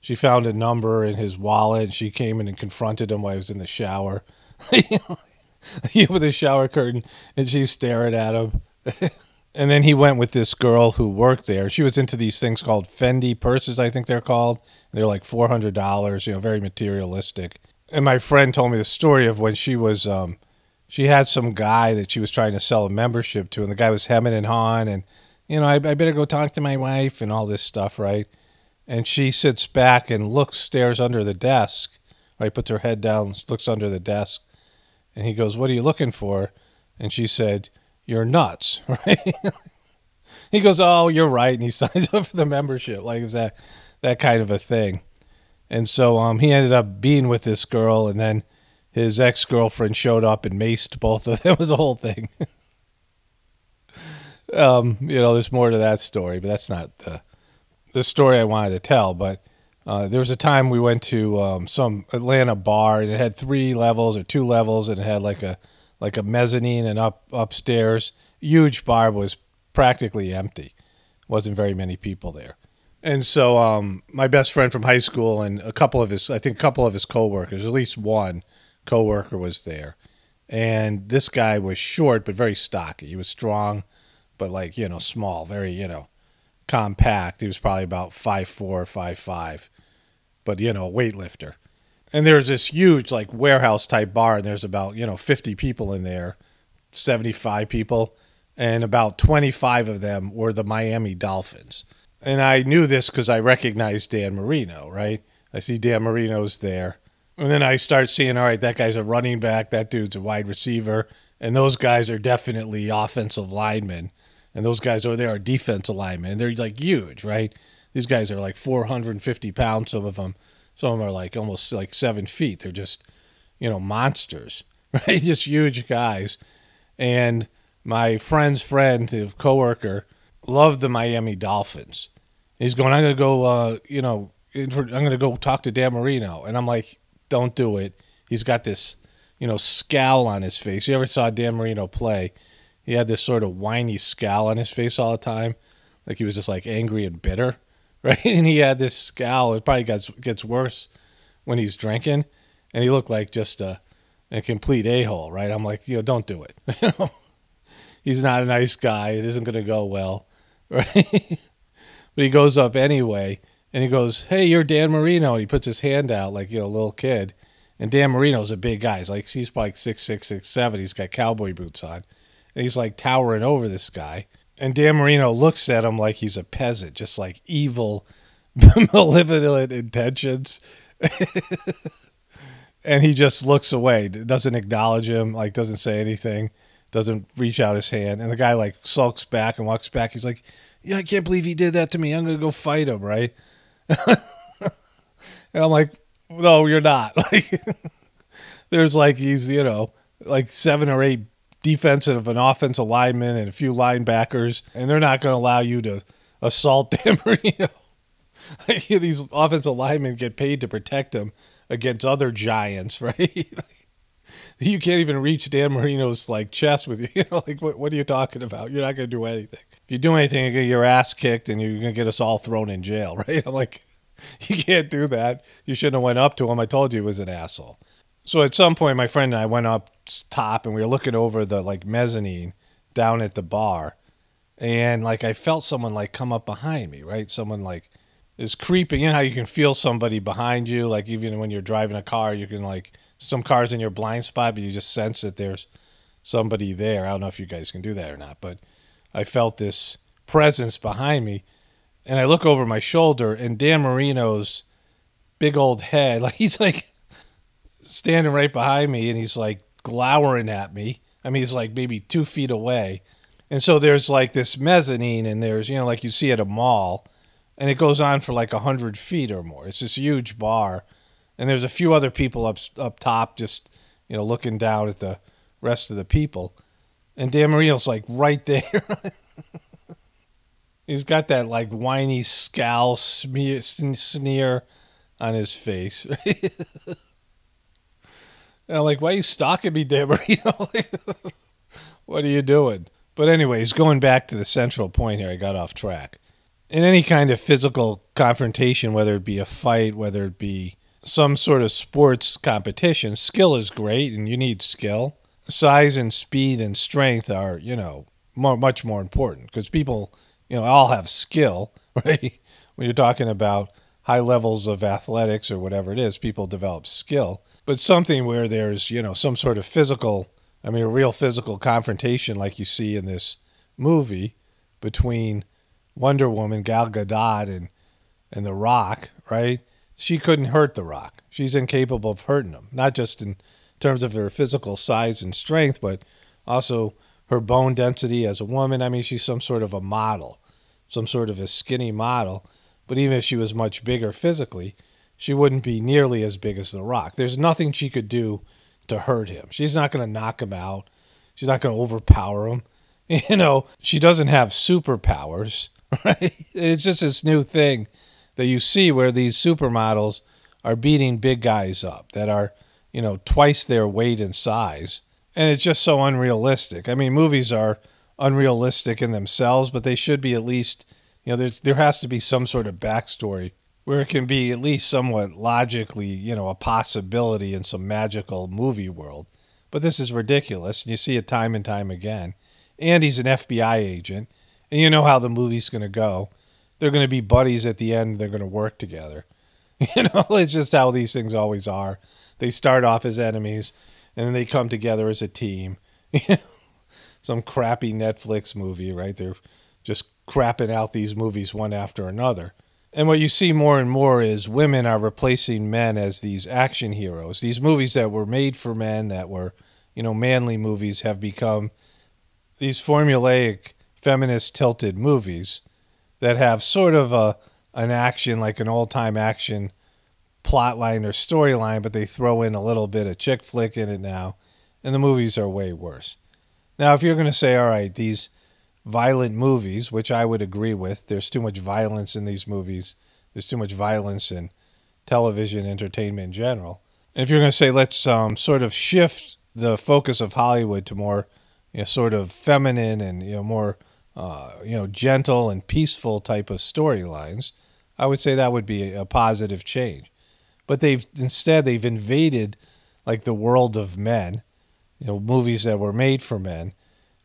she found a number in his wallet and she came in and confronted him while he was in the shower. [LAUGHS] with [LAUGHS] a shower curtain and she's staring at him. [LAUGHS] and then he went with this girl who worked there. She was into these things called Fendi purses, I think they're called. They're like four hundred dollars, you know, very materialistic. And my friend told me the story of when she was, um, she had some guy that she was trying to sell a membership to, and the guy was hemming and hawing, and you know, I, I better go talk to my wife and all this stuff, right? And she sits back and looks, stares under the desk, right? Puts her head down, looks under the desk, and he goes, "What are you looking for?" And she said, you're nuts, [LAUGHS] right? he goes, oh, you're right, and he [LAUGHS] signs up for the membership. Like is that that kind of a thing. And so um, he ended up being with this girl, and then his ex girlfriend showed up and maced both of [LAUGHS] them. It was a whole thing. um, you know, there's more to that story, but that's not the the story I wanted to tell. But uh, there was a time we went to um, some Atlanta bar, and it had three levels or two levels, and it had like a like a mezzanine and up upstairs. Huge bar was practically empty. Wasn't very many people there. And so um, my best friend from high school and a couple of his I think a couple of his coworkers, at least one coworker was there. And this guy was short but very stocky. He was strong but like, you know, small, very, you know, compact. He was probably about five four, five five, but you know, a weightlifter. And there's this huge like warehouse type bar, and there's about you know 50 people in there, 75 people, and about 25 of them were the Miami Dolphins. And I knew this because I recognized Dan Marino, right? I see Dan Marino's there. And then I start seeing, all right, that guy's a running back, that dude's a wide receiver, and those guys are definitely offensive linemen. And those guys over there are defensive linemen. They're like huge, right? These guys are like 450 pounds, some of them. Some of them are like almost like seven feet. They're just, you know, monsters, [LAUGHS] right? Just huge guys. And my friend's friend, a coworker, loved the Miami Dolphins. He's going, I'm going to go, uh, you know, I'm going to go talk to Dan Marino. And I'm like, don't do it. He's got this, you know, scowl on his face. You ever saw Dan Marino play? He had this sort of whiny scowl on his face all the time. Like he was just like angry and bitter. [LAUGHS] right? And he had this scowl. It probably gets gets worse when he's drinking, and he looked like just a, a complete a hole, right? I'm like, you know, don't do it. [LAUGHS] You know, he's not a nice guy. It isn't going to go well, [LAUGHS] right? but he goes up anyway, and he goes, "Hey, you're Dan Marino." And he puts his hand out like you know, a little kid. And Dan Marino's a big guy. He's like he's like six six six seven. He's got cowboy boots on, and he's like towering over this guy. And Dan Marino looks at him like he's a peasant, just like evil, [LAUGHS] malevolent intentions. [LAUGHS] and he just looks away, doesn't acknowledge him, like doesn't say anything, doesn't reach out his hand. And the guy like sulks back and walks back. He's like, "Yeah, I can't believe he did that to me. I'm gonna go fight him, right?" [LAUGHS] and I'm like, "No, you're not." Like, there's like he's you know like seven or eight defensive and offensive linemen and a few linebackers, and they're not going to allow you to assault them. you know, these offensive linemen get paid to protect them against other giants, [LAUGHS] right? you can't even reach Dan Marino's like chest with you. [LAUGHS] You know, like what, what are you talking about? You're not going to do anything. If you do anything, you get your ass kicked, and you're going to get us all thrown in jail, [LAUGHS] right? I'm like, you can't do that. You shouldn't have went up to him. I told you he was an asshole. So at some point, my friend and I went up top and we were looking over the like mezzanine down at the bar. And like I felt someone like come up behind me, right? Someone like is creeping. You know how you can feel somebody behind you, like even when you're driving a car, you can like some cars in your blind spot, but you just sense that there's somebody there. I don't know if you guys can do that or not, but I felt this presence behind me. And I look over my shoulder, and Dan Marino's big old head, [LAUGHS] like he's like standing right behind me and he's like glowering at me. I mean, he's like maybe two feet away. And so there's like this mezzanine and there's, you know, like you see at a mall and it goes on for like a hundred feet or more. It's this huge bar and there's a few other people up, up top, just, you know, looking down at the rest of the people. And Dan Marino's like right [LAUGHS] there. He's got that like whiny scowl smear, sneer on his face. [LAUGHS] And I'm like, why are you stalking me, Damarino? [LAUGHS] what are you doing? But anyways, going back to the central point here, I got off track. In any kind of physical confrontation, whether it be a fight, whether it be some sort of sports competition, skill is great and you need skill. Size and speed and strength are, you know, more, much more important because people, you know, all have skill, [LAUGHS] right? when you're talking about high levels of athletics or whatever it is, people develop skill but something where there's you know some sort of physical, I mean, a real physical confrontation like you see in this movie between Wonder Woman, Gal Gadot, and and The Rock, right? She couldn't hurt The Rock. She's incapable of hurting him, not just in terms of her physical size and strength, but also her bone density as a woman. I mean, she's some sort of a model, some sort of a skinny model. But even if she was much bigger physically, she wouldn't be nearly as big as The Rock. There's nothing she could do to hurt him. She's not going to knock him out. She's not going to overpower him. [LAUGHS] You know, she doesn't have superpowers, [LAUGHS] right? It's just this new thing that you see where these supermodels are beating big guys up that are, you know, twice their weight and size. And it's just so unrealistic. I mean, movies are unrealistic in themselves, but they should be at least, you know, there's, there has to be some sort of backstory where it can be at least somewhat logically, you know, a possibility in some magical movie world. But this is ridiculous, and you see it time and time again. And he's an FBI agent, and you know how the movie's going to go. They're going to be buddies at the end, they're going to work together. [LAUGHS] You know, it's just how these things always are. They start off as enemies, and then they come together as a team. [LAUGHS] some crappy Netflix movie, right? They're just crapping out these movies one after another. And what you see more and more is women are replacing men as these action heroes. These movies that were made for men, that were, you know, manly movies, have become these formulaic feminist tilted movies that have sort of a an action like an all time action plot line or storyline, but they throw in a little bit of chick flick in it now, and the movies are way worse. Now, if you're going to say, all right, these violent movies, which I would agree with. There's too much violence in these movies. There's too much violence in television entertainment in general. And if you're going to say let's um, sort of shift the focus of Hollywood to more you know, sort of feminine and you know more uh, you know gentle and peaceful type of storylines, I would say that would be a positive change. But they've instead they've invaded like the world of men, you know, movies that were made for men,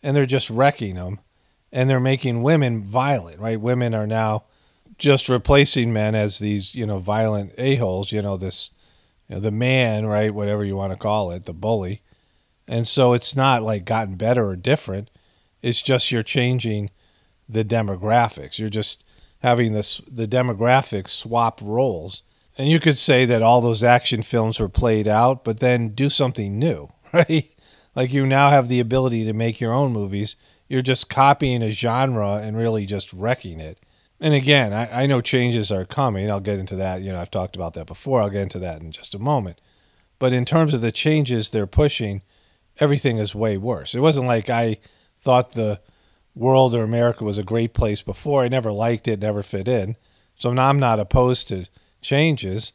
and they're just wrecking them and they're making women violent, right? Women are now just replacing men as these, you know, violent a-holes, you know, this you know, the man, right, whatever you want to call it, the bully. And so it's not like gotten better or different. It's just you're changing the demographics. You're just having this the demographics swap roles. And you could say that all those action films were played out, but then do something new, [LAUGHS] right? Like you now have the ability to make your own movies you're just copying a genre and really just wrecking it. And again, I, I, know changes are coming. I'll get into that. You know, I've talked about that before. I'll get into that in just a moment. But in terms of the changes they're pushing, everything is way worse. It wasn't like I thought the world or America was a great place before. I never liked it, never fit in. So now I'm not opposed to changes.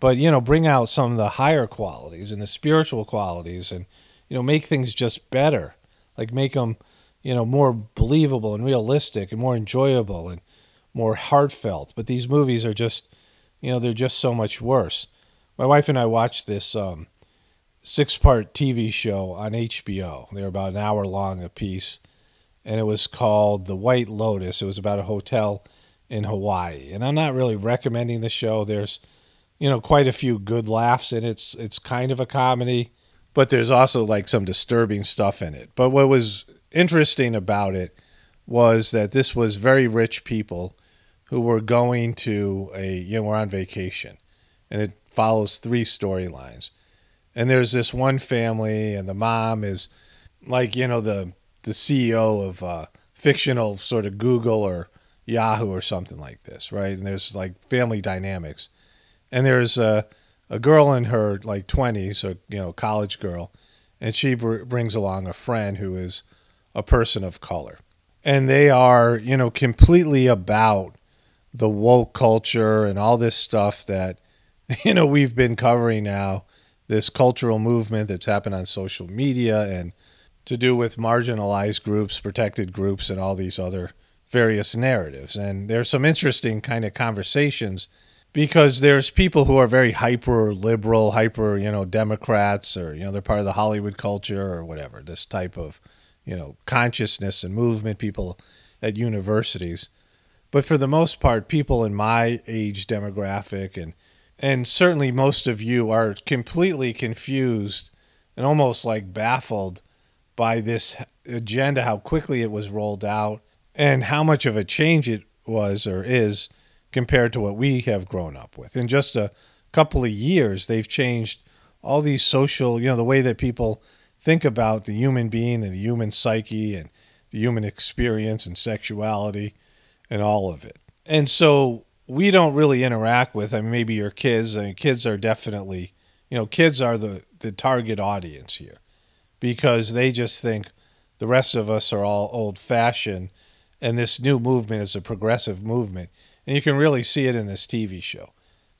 But, you know, bring out some of the higher qualities and the spiritual qualities and, you know, make things just better. Like make them you know more believable and realistic and more enjoyable and more heartfelt. But these movies are just, you know, they're just so much worse. My wife and I watched this um, six-part TV show on HBO. They were about an hour long a piece, and it was called The White Lotus. It was about a hotel in Hawaii, and I'm not really recommending the show. There's, you know, quite a few good laughs, and it's it's kind of a comedy, but there's also like some disturbing stuff in it. But what was interesting about it was that this was very rich people who were going to a you know we're on vacation and it follows three storylines and there's this one family and the mom is like you know the the ceo of uh, fictional sort of google or yahoo or something like this right and there's like family dynamics and there's a, a girl in her like 20s a you know college girl and she br- brings along a friend who is a person of color. And they are, you know, completely about the woke culture and all this stuff that, [LAUGHS] you know, we've been covering now, this cultural movement that's happened on social media and to do with marginalized groups, protected groups, and all these other various narratives. And there's some interesting kind of conversations because there's people who are very hyper liberal, hyper, you know, Democrats or, you know, they're part of the Hollywood culture or whatever, this type of you know, consciousness and movement people at universities. But for the most part, people in my age demographic and and certainly most of you are completely confused and almost like baffled by this agenda, how quickly it was rolled out and how much of a change it was or is compared to what we have grown up with. In just a couple of years, they've changed all these social, you know, the way that people think about the human being and the human psyche and the human experience and sexuality and all of it. And so we don't really interact with, I mean, maybe your kids, I mean, kids are definitely, you know, kids are the, the target audience here because they just think the rest of us are all old fashioned and this new movement is a progressive movement. And you can really see it in this TV show,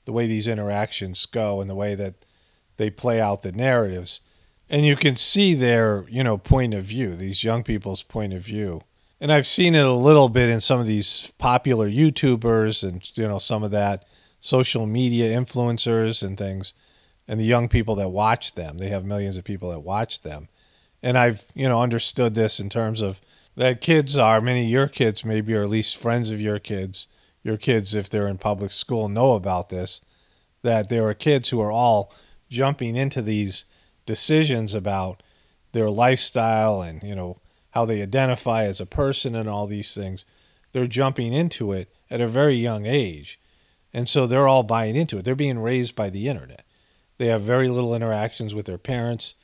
the way these interactions go and the way that they play out the narratives and you can see their you know point of view these young people's point of view and i've seen it a little bit in some of these popular youtubers and you know some of that social media influencers and things and the young people that watch them they have millions of people that watch them and i've you know understood this in terms of that kids are many of your kids maybe or at least friends of your kids your kids if they're in public school know about this that there are kids who are all jumping into these decisions about their lifestyle and you know how they identify as a person and all these things they're jumping into it at a very young age and so they're all buying into it they're being raised by the internet they have very little interactions with their parents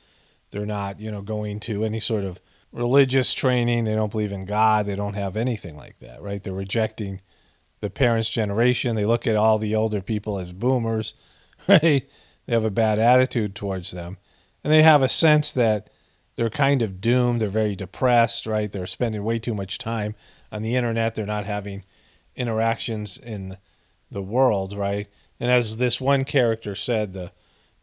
they're not you know going to any sort of religious training they don't believe in god they don't have anything like that right they're rejecting the parents generation they look at all the older people as boomers [LAUGHS] right they have a bad attitude towards them and they have a sense that they're kind of doomed. They're very depressed, right? They're spending way too much time on the internet. They're not having interactions in the world, right? And as this one character said, the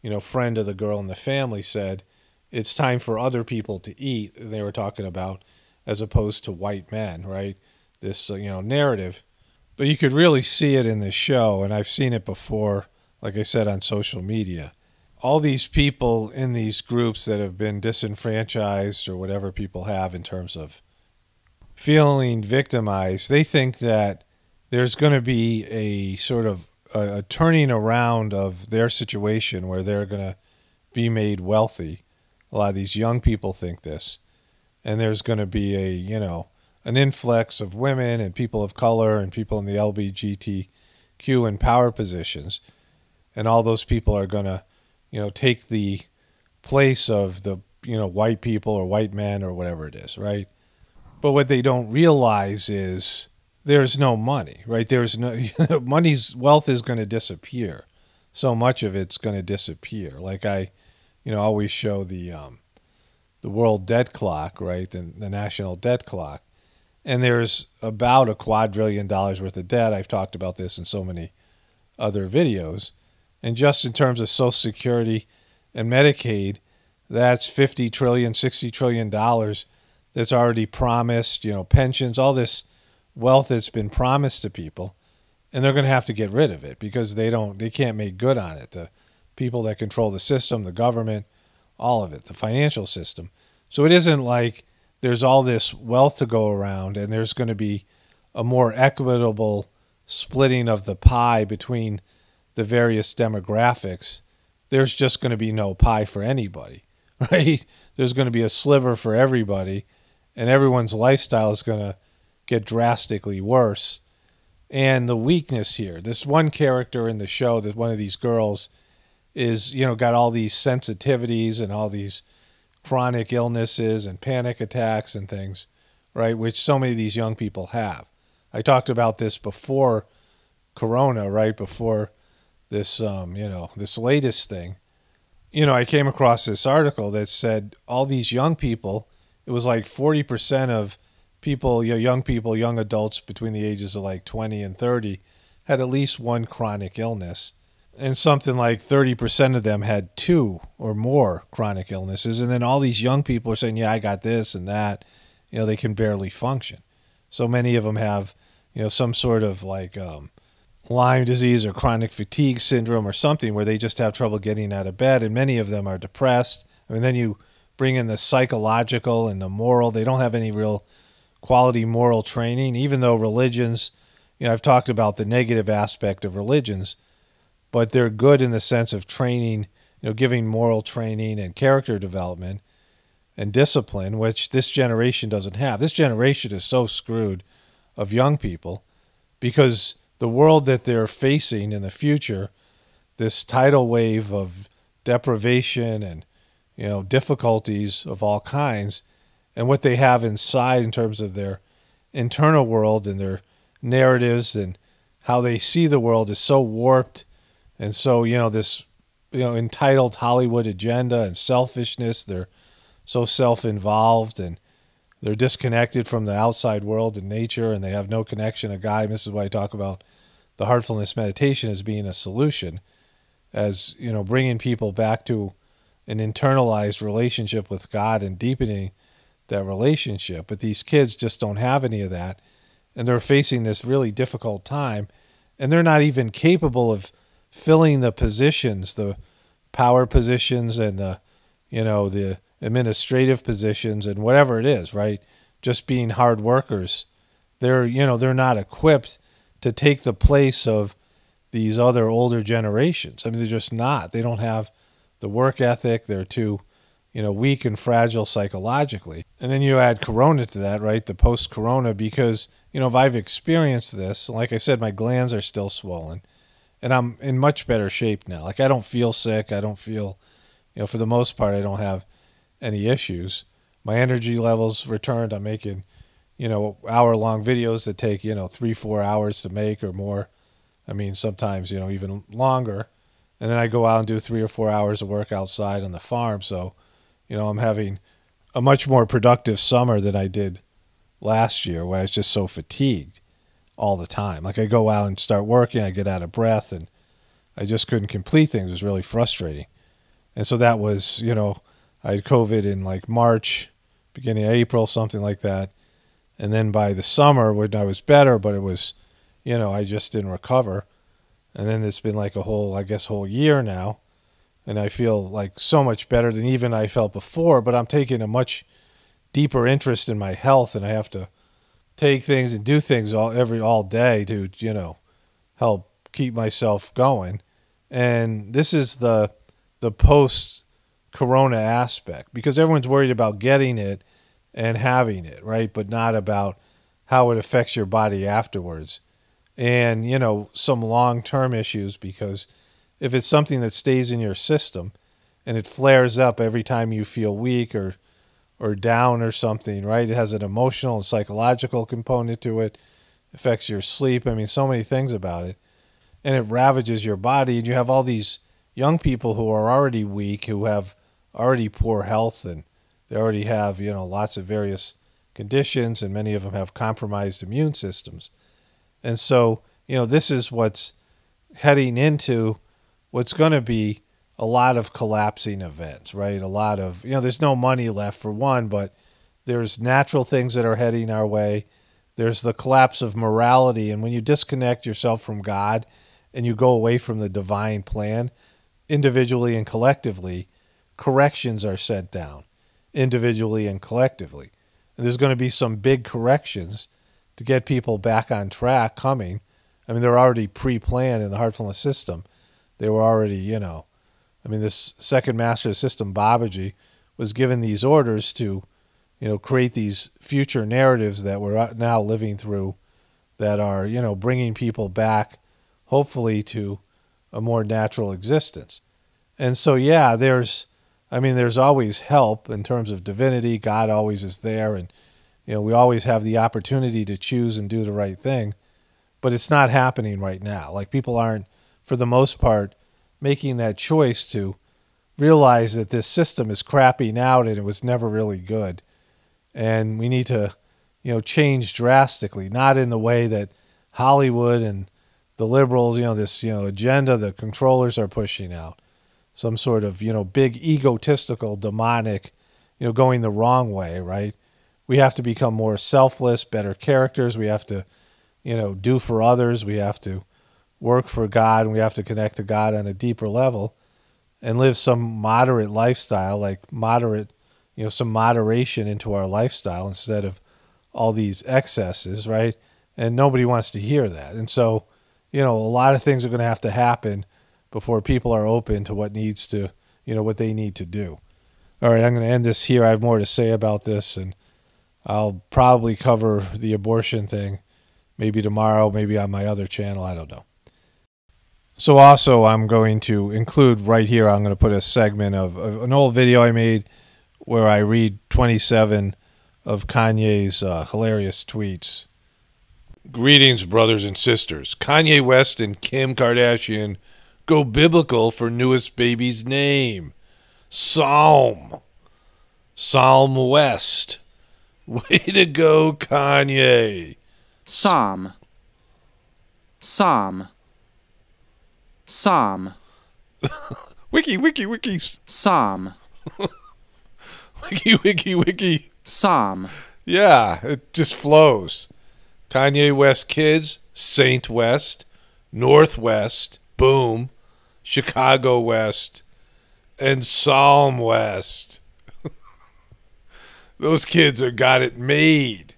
you know friend of the girl in the family said, it's time for other people to eat. They were talking about as opposed to white men, right? This you know narrative, but you could really see it in this show, and I've seen it before. Like I said on social media all these people in these groups that have been disenfranchised or whatever people have in terms of feeling victimized, they think that there's going to be a sort of a, a turning around of their situation where they're going to be made wealthy. A lot of these young people think this. And there's going to be a, you know, an influx of women and people of color and people in the LBGTQ and power positions. And all those people are going to you know, take the place of the, you know, white people or white men or whatever it is, right? But what they don't realize is there's no money, right? There's no you [LAUGHS] know, money's wealth is going to disappear. So much of it's going to disappear. Like I, you know, always show the um, the world debt clock, right? and the national debt clock, and there's about a quadrillion dollars worth of debt. I've talked about this in so many other videos, and just in terms of Social Security and Medicaid, that's 50 trillion, 60 trillion dollars that's already promised, you know, pensions, all this wealth that's been promised to people. And they're going to have to get rid of it because they don't they can't make good on it. The people that control the system, the government, all of it, the financial system. So it isn't like there's all this wealth to go around and there's going to be a more equitable splitting of the pie between the various demographics, there's just going to be no pie for anybody, [LAUGHS] right? There's going to be a sliver for everybody, and everyone's lifestyle is going to get drastically worse. And the weakness here, this one character in the show, that one of these girls is, you know, got all these sensitivities and all these chronic illnesses and panic attacks and things, right? Which so many of these young people have. I talked about this before Corona, right? Before this um, you know this latest thing you know i came across this article that said all these young people it was like 40% of people you know, young people young adults between the ages of like 20 and 30 had at least one chronic illness and something like 30% of them had two or more chronic illnesses and then all these young people are saying yeah i got this and that you know they can barely function so many of them have you know some sort of like um, Lyme disease or chronic fatigue syndrome or something where they just have trouble getting out of bed, and many of them are depressed. I mean, then you bring in the psychological and the moral. They don't have any real quality moral training, even though religions, you know, I've talked about the negative aspect of religions, but they're good in the sense of training, you know, giving moral training and character development and discipline, which this generation doesn't have. This generation is so screwed of young people because the world that they're facing in the future, this tidal wave of deprivation and you know difficulties of all kinds, and what they have inside in terms of their internal world and their narratives and how they see the world is so warped and so you know this you know entitled hollywood agenda and selfishness they're so self-involved and they're disconnected from the outside world and nature and they have no connection a guy and this is why i talk about the heartfulness meditation as being a solution, as you know, bringing people back to an internalized relationship with God and deepening that relationship. But these kids just don't have any of that, and they're facing this really difficult time, and they're not even capable of filling the positions, the power positions, and the you know the administrative positions and whatever it is, right? Just being hard workers. They're, you know, they're not equipped to take the place of these other older generations. I mean, they're just not. They don't have the work ethic. They're too, you know, weak and fragile psychologically. And then you add corona to that, right? The post corona, because, you know, if I've experienced this, like I said, my glands are still swollen and I'm in much better shape now. Like I don't feel sick. I don't feel, you know, for the most part, I don't have any issues. My energy levels returned. I'm making you know hour long videos that take you know three four hours to make or more i mean sometimes you know even longer and then i go out and do three or four hours of work outside on the farm so you know i'm having a much more productive summer than i did last year where i was just so fatigued all the time like i go out and start working i get out of breath and i just couldn't complete things it was really frustrating and so that was you know i had covid in like march beginning of april something like that and then by the summer, when I was better, but it was, you know, I just didn't recover. And then it's been like a whole, I guess, whole year now. And I feel like so much better than even I felt before, but I'm taking a much deeper interest in my health and I have to take things and do things all every all day to, you know, help keep myself going. And this is the the post corona aspect because everyone's worried about getting it and having it, right? But not about how it affects your body afterwards. And, you know, some long term issues because if it's something that stays in your system and it flares up every time you feel weak or or down or something, right? It has an emotional and psychological component to it, affects your sleep. I mean, so many things about it. And it ravages your body. And you have all these young people who are already weak, who have already poor health and they already have, you know, lots of various conditions, and many of them have compromised immune systems. And so, you know, this is what's heading into what's going to be a lot of collapsing events, right? A lot of, you know, there's no money left for one, but there's natural things that are heading our way. There's the collapse of morality. And when you disconnect yourself from God and you go away from the divine plan, individually and collectively, corrections are sent down individually and collectively. And there's going to be some big corrections to get people back on track coming. I mean, they're already pre planned in the Heartfulness system. They were already, you know, I mean, this second master system, Babaji, was given these orders to, you know, create these future narratives that we're now living through that are, you know, bringing people back, hopefully, to a more natural existence. And so, yeah, there's I mean, there's always help in terms of divinity. God always is there, and you know we always have the opportunity to choose and do the right thing. But it's not happening right now. Like people aren't, for the most part, making that choice to realize that this system is crapping out and it was never really good, and we need to, you know, change drastically. Not in the way that Hollywood and the liberals, you know, this you know agenda the controllers are pushing out some sort of, you know, big egotistical, demonic, you know, going the wrong way, right? We have to become more selfless, better characters. We have to, you know, do for others. We have to work for God and we have to connect to God on a deeper level and live some moderate lifestyle, like moderate, you know, some moderation into our lifestyle instead of all these excesses, right? And nobody wants to hear that. And so, you know, a lot of things are going to have to happen before people are open to what needs to, you know, what they need to do. All right, I'm going to end this here. I have more to say about this, and I'll probably cover the abortion thing maybe tomorrow, maybe on my other channel. I don't know. So, also, I'm going to include right here, I'm going to put a segment of, of an old video I made where I read 27 of Kanye's uh, hilarious tweets. Greetings, brothers and sisters. Kanye West and Kim Kardashian go biblical for newest baby's name. Psalm. Psalm West. [LAUGHS] Way to go, Kanye. Psalm. Psalm. Psalm. [LAUGHS] wiki, wiki, wiki. Psalm. [LAUGHS] wiki, wiki, wiki. Psalm. Yeah, it just flows. Kanye West Kids, Saint West, Northwest, Boom. Chicago West, and Psalm West. [LAUGHS] Those kids have got it made.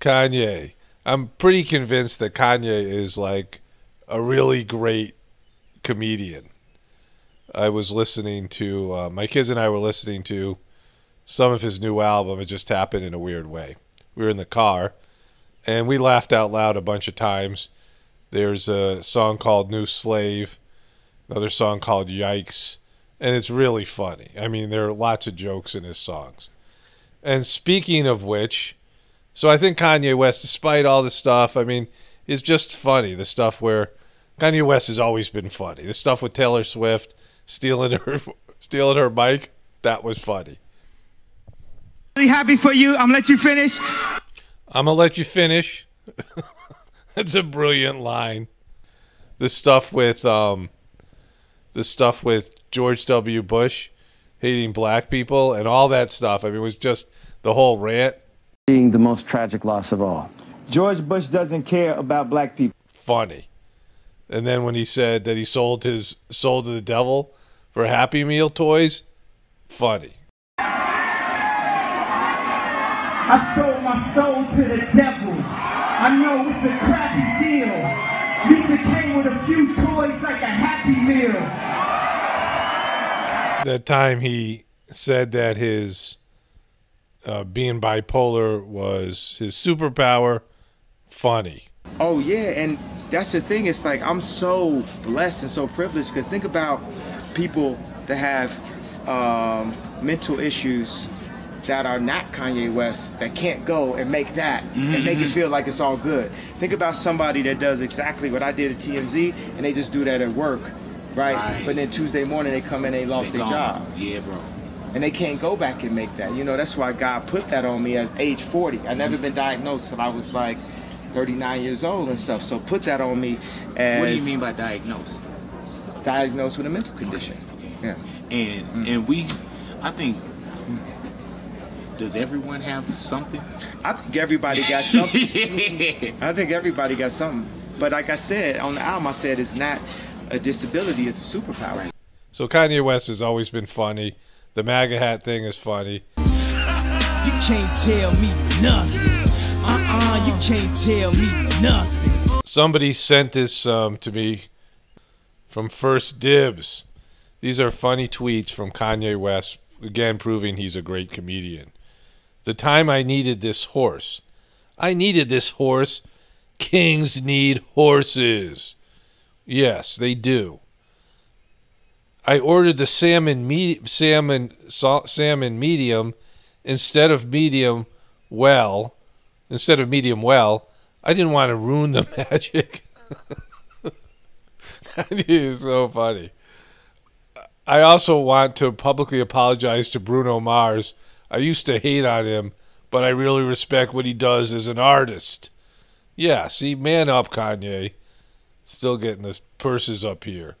Kanye. I'm pretty convinced that Kanye is like a really great comedian. I was listening to, uh, my kids and I were listening to some of his new album. It just happened in a weird way. We were in the car and we laughed out loud a bunch of times. There's a song called New Slave another song called Yikes, and it's really funny. I mean, there are lots of jokes in his songs. And speaking of which, so I think Kanye West, despite all the stuff, I mean, is just funny. The stuff where Kanye West has always been funny. The stuff with Taylor Swift stealing her [LAUGHS] stealing her mic, that was funny. Really happy for you. I'm gonna let you finish. I'm gonna let you finish. [LAUGHS] That's a brilliant line. The stuff with um, the stuff with George W. Bush hating black people and all that stuff. I mean, it was just the whole rant. Being the most tragic loss of all. George Bush doesn't care about black people. Funny. And then when he said that he sold his soul to the devil for Happy Meal toys, funny. I sold my soul to the devil. I know it's a crappy deal. Mr. K a few toys like a Happy Meal. That time he said that his uh, being bipolar was his superpower, funny. Oh, yeah. And that's the thing. It's like I'm so blessed and so privileged because think about people that have um, mental issues that are not Kanye West that can't go and make that mm-hmm. and make it mm-hmm. feel like it's all good. Think about somebody that does exactly what I did at TMZ and they just do that at work, right? right. But then Tuesday morning they come and they lost they their gone. job. Yeah, bro. And they can't go back and make that. You know, that's why God put that on me as age 40. I never been diagnosed till I was like 39 years old and stuff. So put that on me as What do you mean by diagnosed? Diagnosed with a mental condition. Okay. Yeah. And mm-hmm. and we I think does everyone have something? I think everybody got [LAUGHS] something. I think everybody got something. But like I said on the album, I said it's not a disability; it's a superpower. So Kanye West has always been funny. The MAGA hat thing is funny. You can't tell me nothing. Uh-uh, you can't tell me nothing. Somebody sent this um, to me from First Dibs. These are funny tweets from Kanye West, again proving he's a great comedian the time I needed this horse. I needed this horse. Kings need horses. Yes, they do. I ordered the salmon me- salmon salt, salmon medium instead of medium well. Instead of medium well, I didn't want to ruin the [LAUGHS] magic. that is so funny. I also want to publicly apologize to Bruno Mars I used to hate on him, but I really respect what he does as an artist. Yeah, see, man up, Kanye. Still getting the purses up here.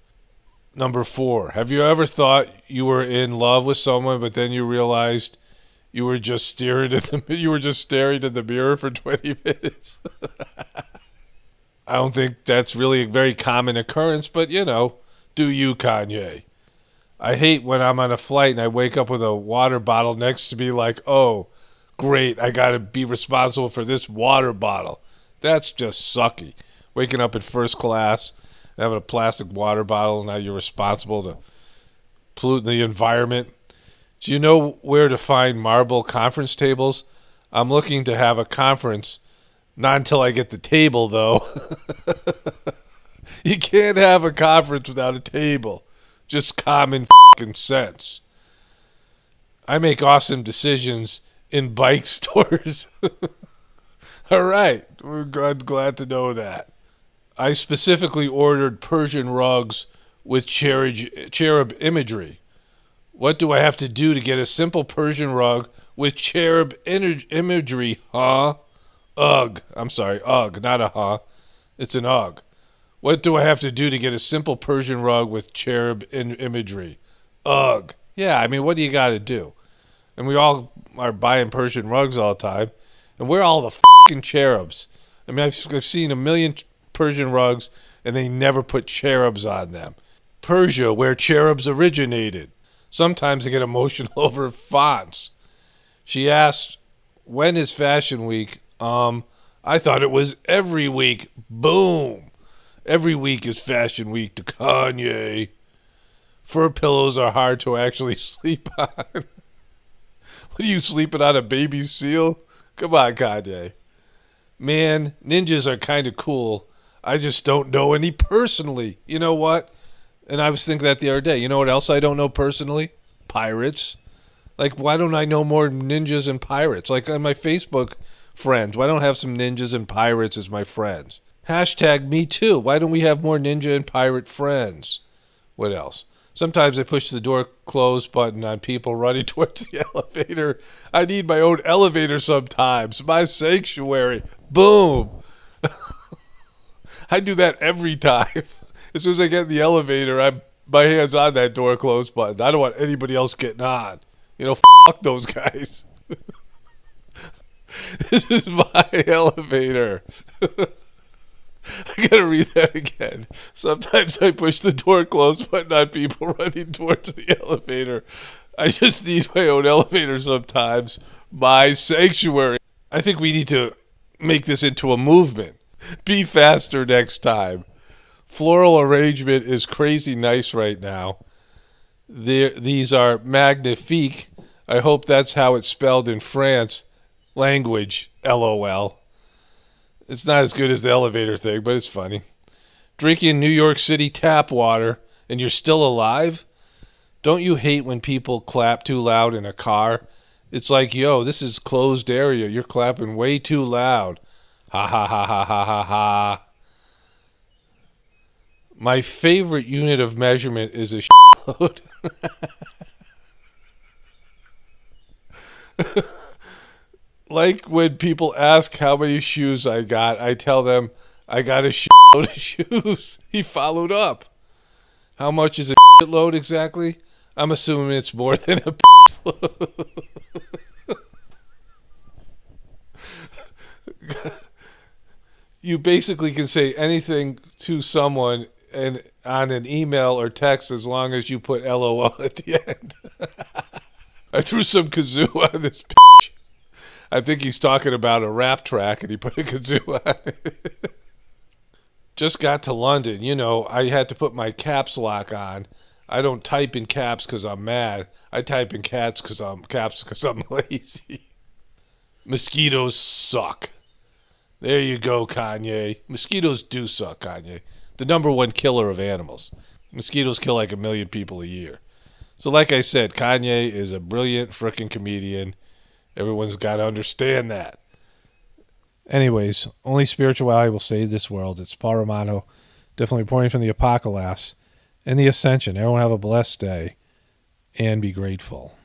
Number four, have you ever thought you were in love with someone, but then you realized you were just staring at the [LAUGHS] you were just staring at the mirror for twenty [LAUGHS] minutes? I don't think that's really a very common occurrence, but you know, do you, Kanye? I hate when I'm on a flight and I wake up with a water bottle next to me, like, oh, great, I got to be responsible for this water bottle. That's just sucky. Waking up in first class, having a plastic water bottle, now you're responsible to pollute the environment. Do you know where to find marble conference tables? I'm looking to have a conference. Not until I get the table, though. [LAUGHS] you can't have a conference without a table. Just common fucking sense. I make awesome decisions in bike [LAUGHS] stores. All right. We're glad, glad to know that. I specifically ordered Persian rugs with cherub, cherub imagery. What do I have to do to get a simple Persian rug with cherub imagery, huh? Ugh. I'm sorry. Ugh. Not a huh. It's an ugh. What do I have to do to get a simple Persian rug with cherub in- imagery? Ugh. Yeah, I mean, what do you got to do? And we all are buying Persian rugs all the time, and we're all the fucking cherubs. I mean, I've, I've seen a million Persian rugs, and they never put cherubs on them. Persia, where cherubs originated. Sometimes I get emotional [LAUGHS] over fonts. She asked, "When is Fashion Week?" Um, I thought it was every week. Boom. Every week is Fashion Week to Kanye. Fur pillows are hard to actually [LAUGHS] sleep on. what are you sleeping on a baby seal? Come on, Kanye. Man, ninjas are kind of cool. I just don't know any personally. You know what? And I was thinking that the other day. You know what else I don't know personally? Pirates. Like, why don't I know more ninjas and pirates? Like on uh, my Facebook friends, why don't I have some ninjas and pirates as my friends? Hashtag me too. Why don't we have more ninja and pirate friends? What else? Sometimes I push the door close button on people running [LAUGHS] towards the elevator. I need my own elevator sometimes. My sanctuary. Boom. [LAUGHS] I do that every time. [LAUGHS] As soon as I get in the elevator, I'm my hands on that door close button. I don't want anybody else getting on. You know, fuck those guys. this is my elevator. [LAUGHS] I gotta read that again. Sometimes I push the door closed, but not people [LAUGHS] running towards the elevator. I just need my own elevator sometimes. My sanctuary. I think we need to make this into a movement. Be faster next time. Floral arrangement is crazy nice right now. There, these are magnifique. I hope that's how it's spelled in France. Language, lol. It's not as good as the elevator thing, but it's funny. Drinking New York City tap water and you're still alive? Don't you hate when people clap too loud in a car? It's like, yo, this is closed area. You're clapping way too loud. Ha ha ha ha ha ha ha. My favorite unit of measurement is a [LAUGHS] load. [LAUGHS] like when people ask how many shoes I got, I tell them I got a [LAUGHS] shitload of shoes. [LAUGHS] he followed up. How much is a [LAUGHS] shitload exactly? I'm assuming it's more than a load. you basically can say anything to someone and on an email or text as long as you put LOL at the end. I threw some kazoo on this I think he's talking about a rap track, and he put a kazoo [LAUGHS] on it. Just got to London. You know, I had to put my caps lock on. I don't type in caps because I'm mad. I type in cats because I'm caps because I'm [LAUGHS] lazy. Mosquitoes suck. There you go, Kanye. Mosquitoes do suck, Kanye. The number one killer of animals. Mosquitoes kill like a million people a year. So, like I said, Kanye is a brilliant freaking comedian. Everyone's got to understand that. Anyways, only spirituality will save this world. It's Paul Romano, definitely pouring from the apocalypse and the ascension. Everyone have a blessed day and be grateful.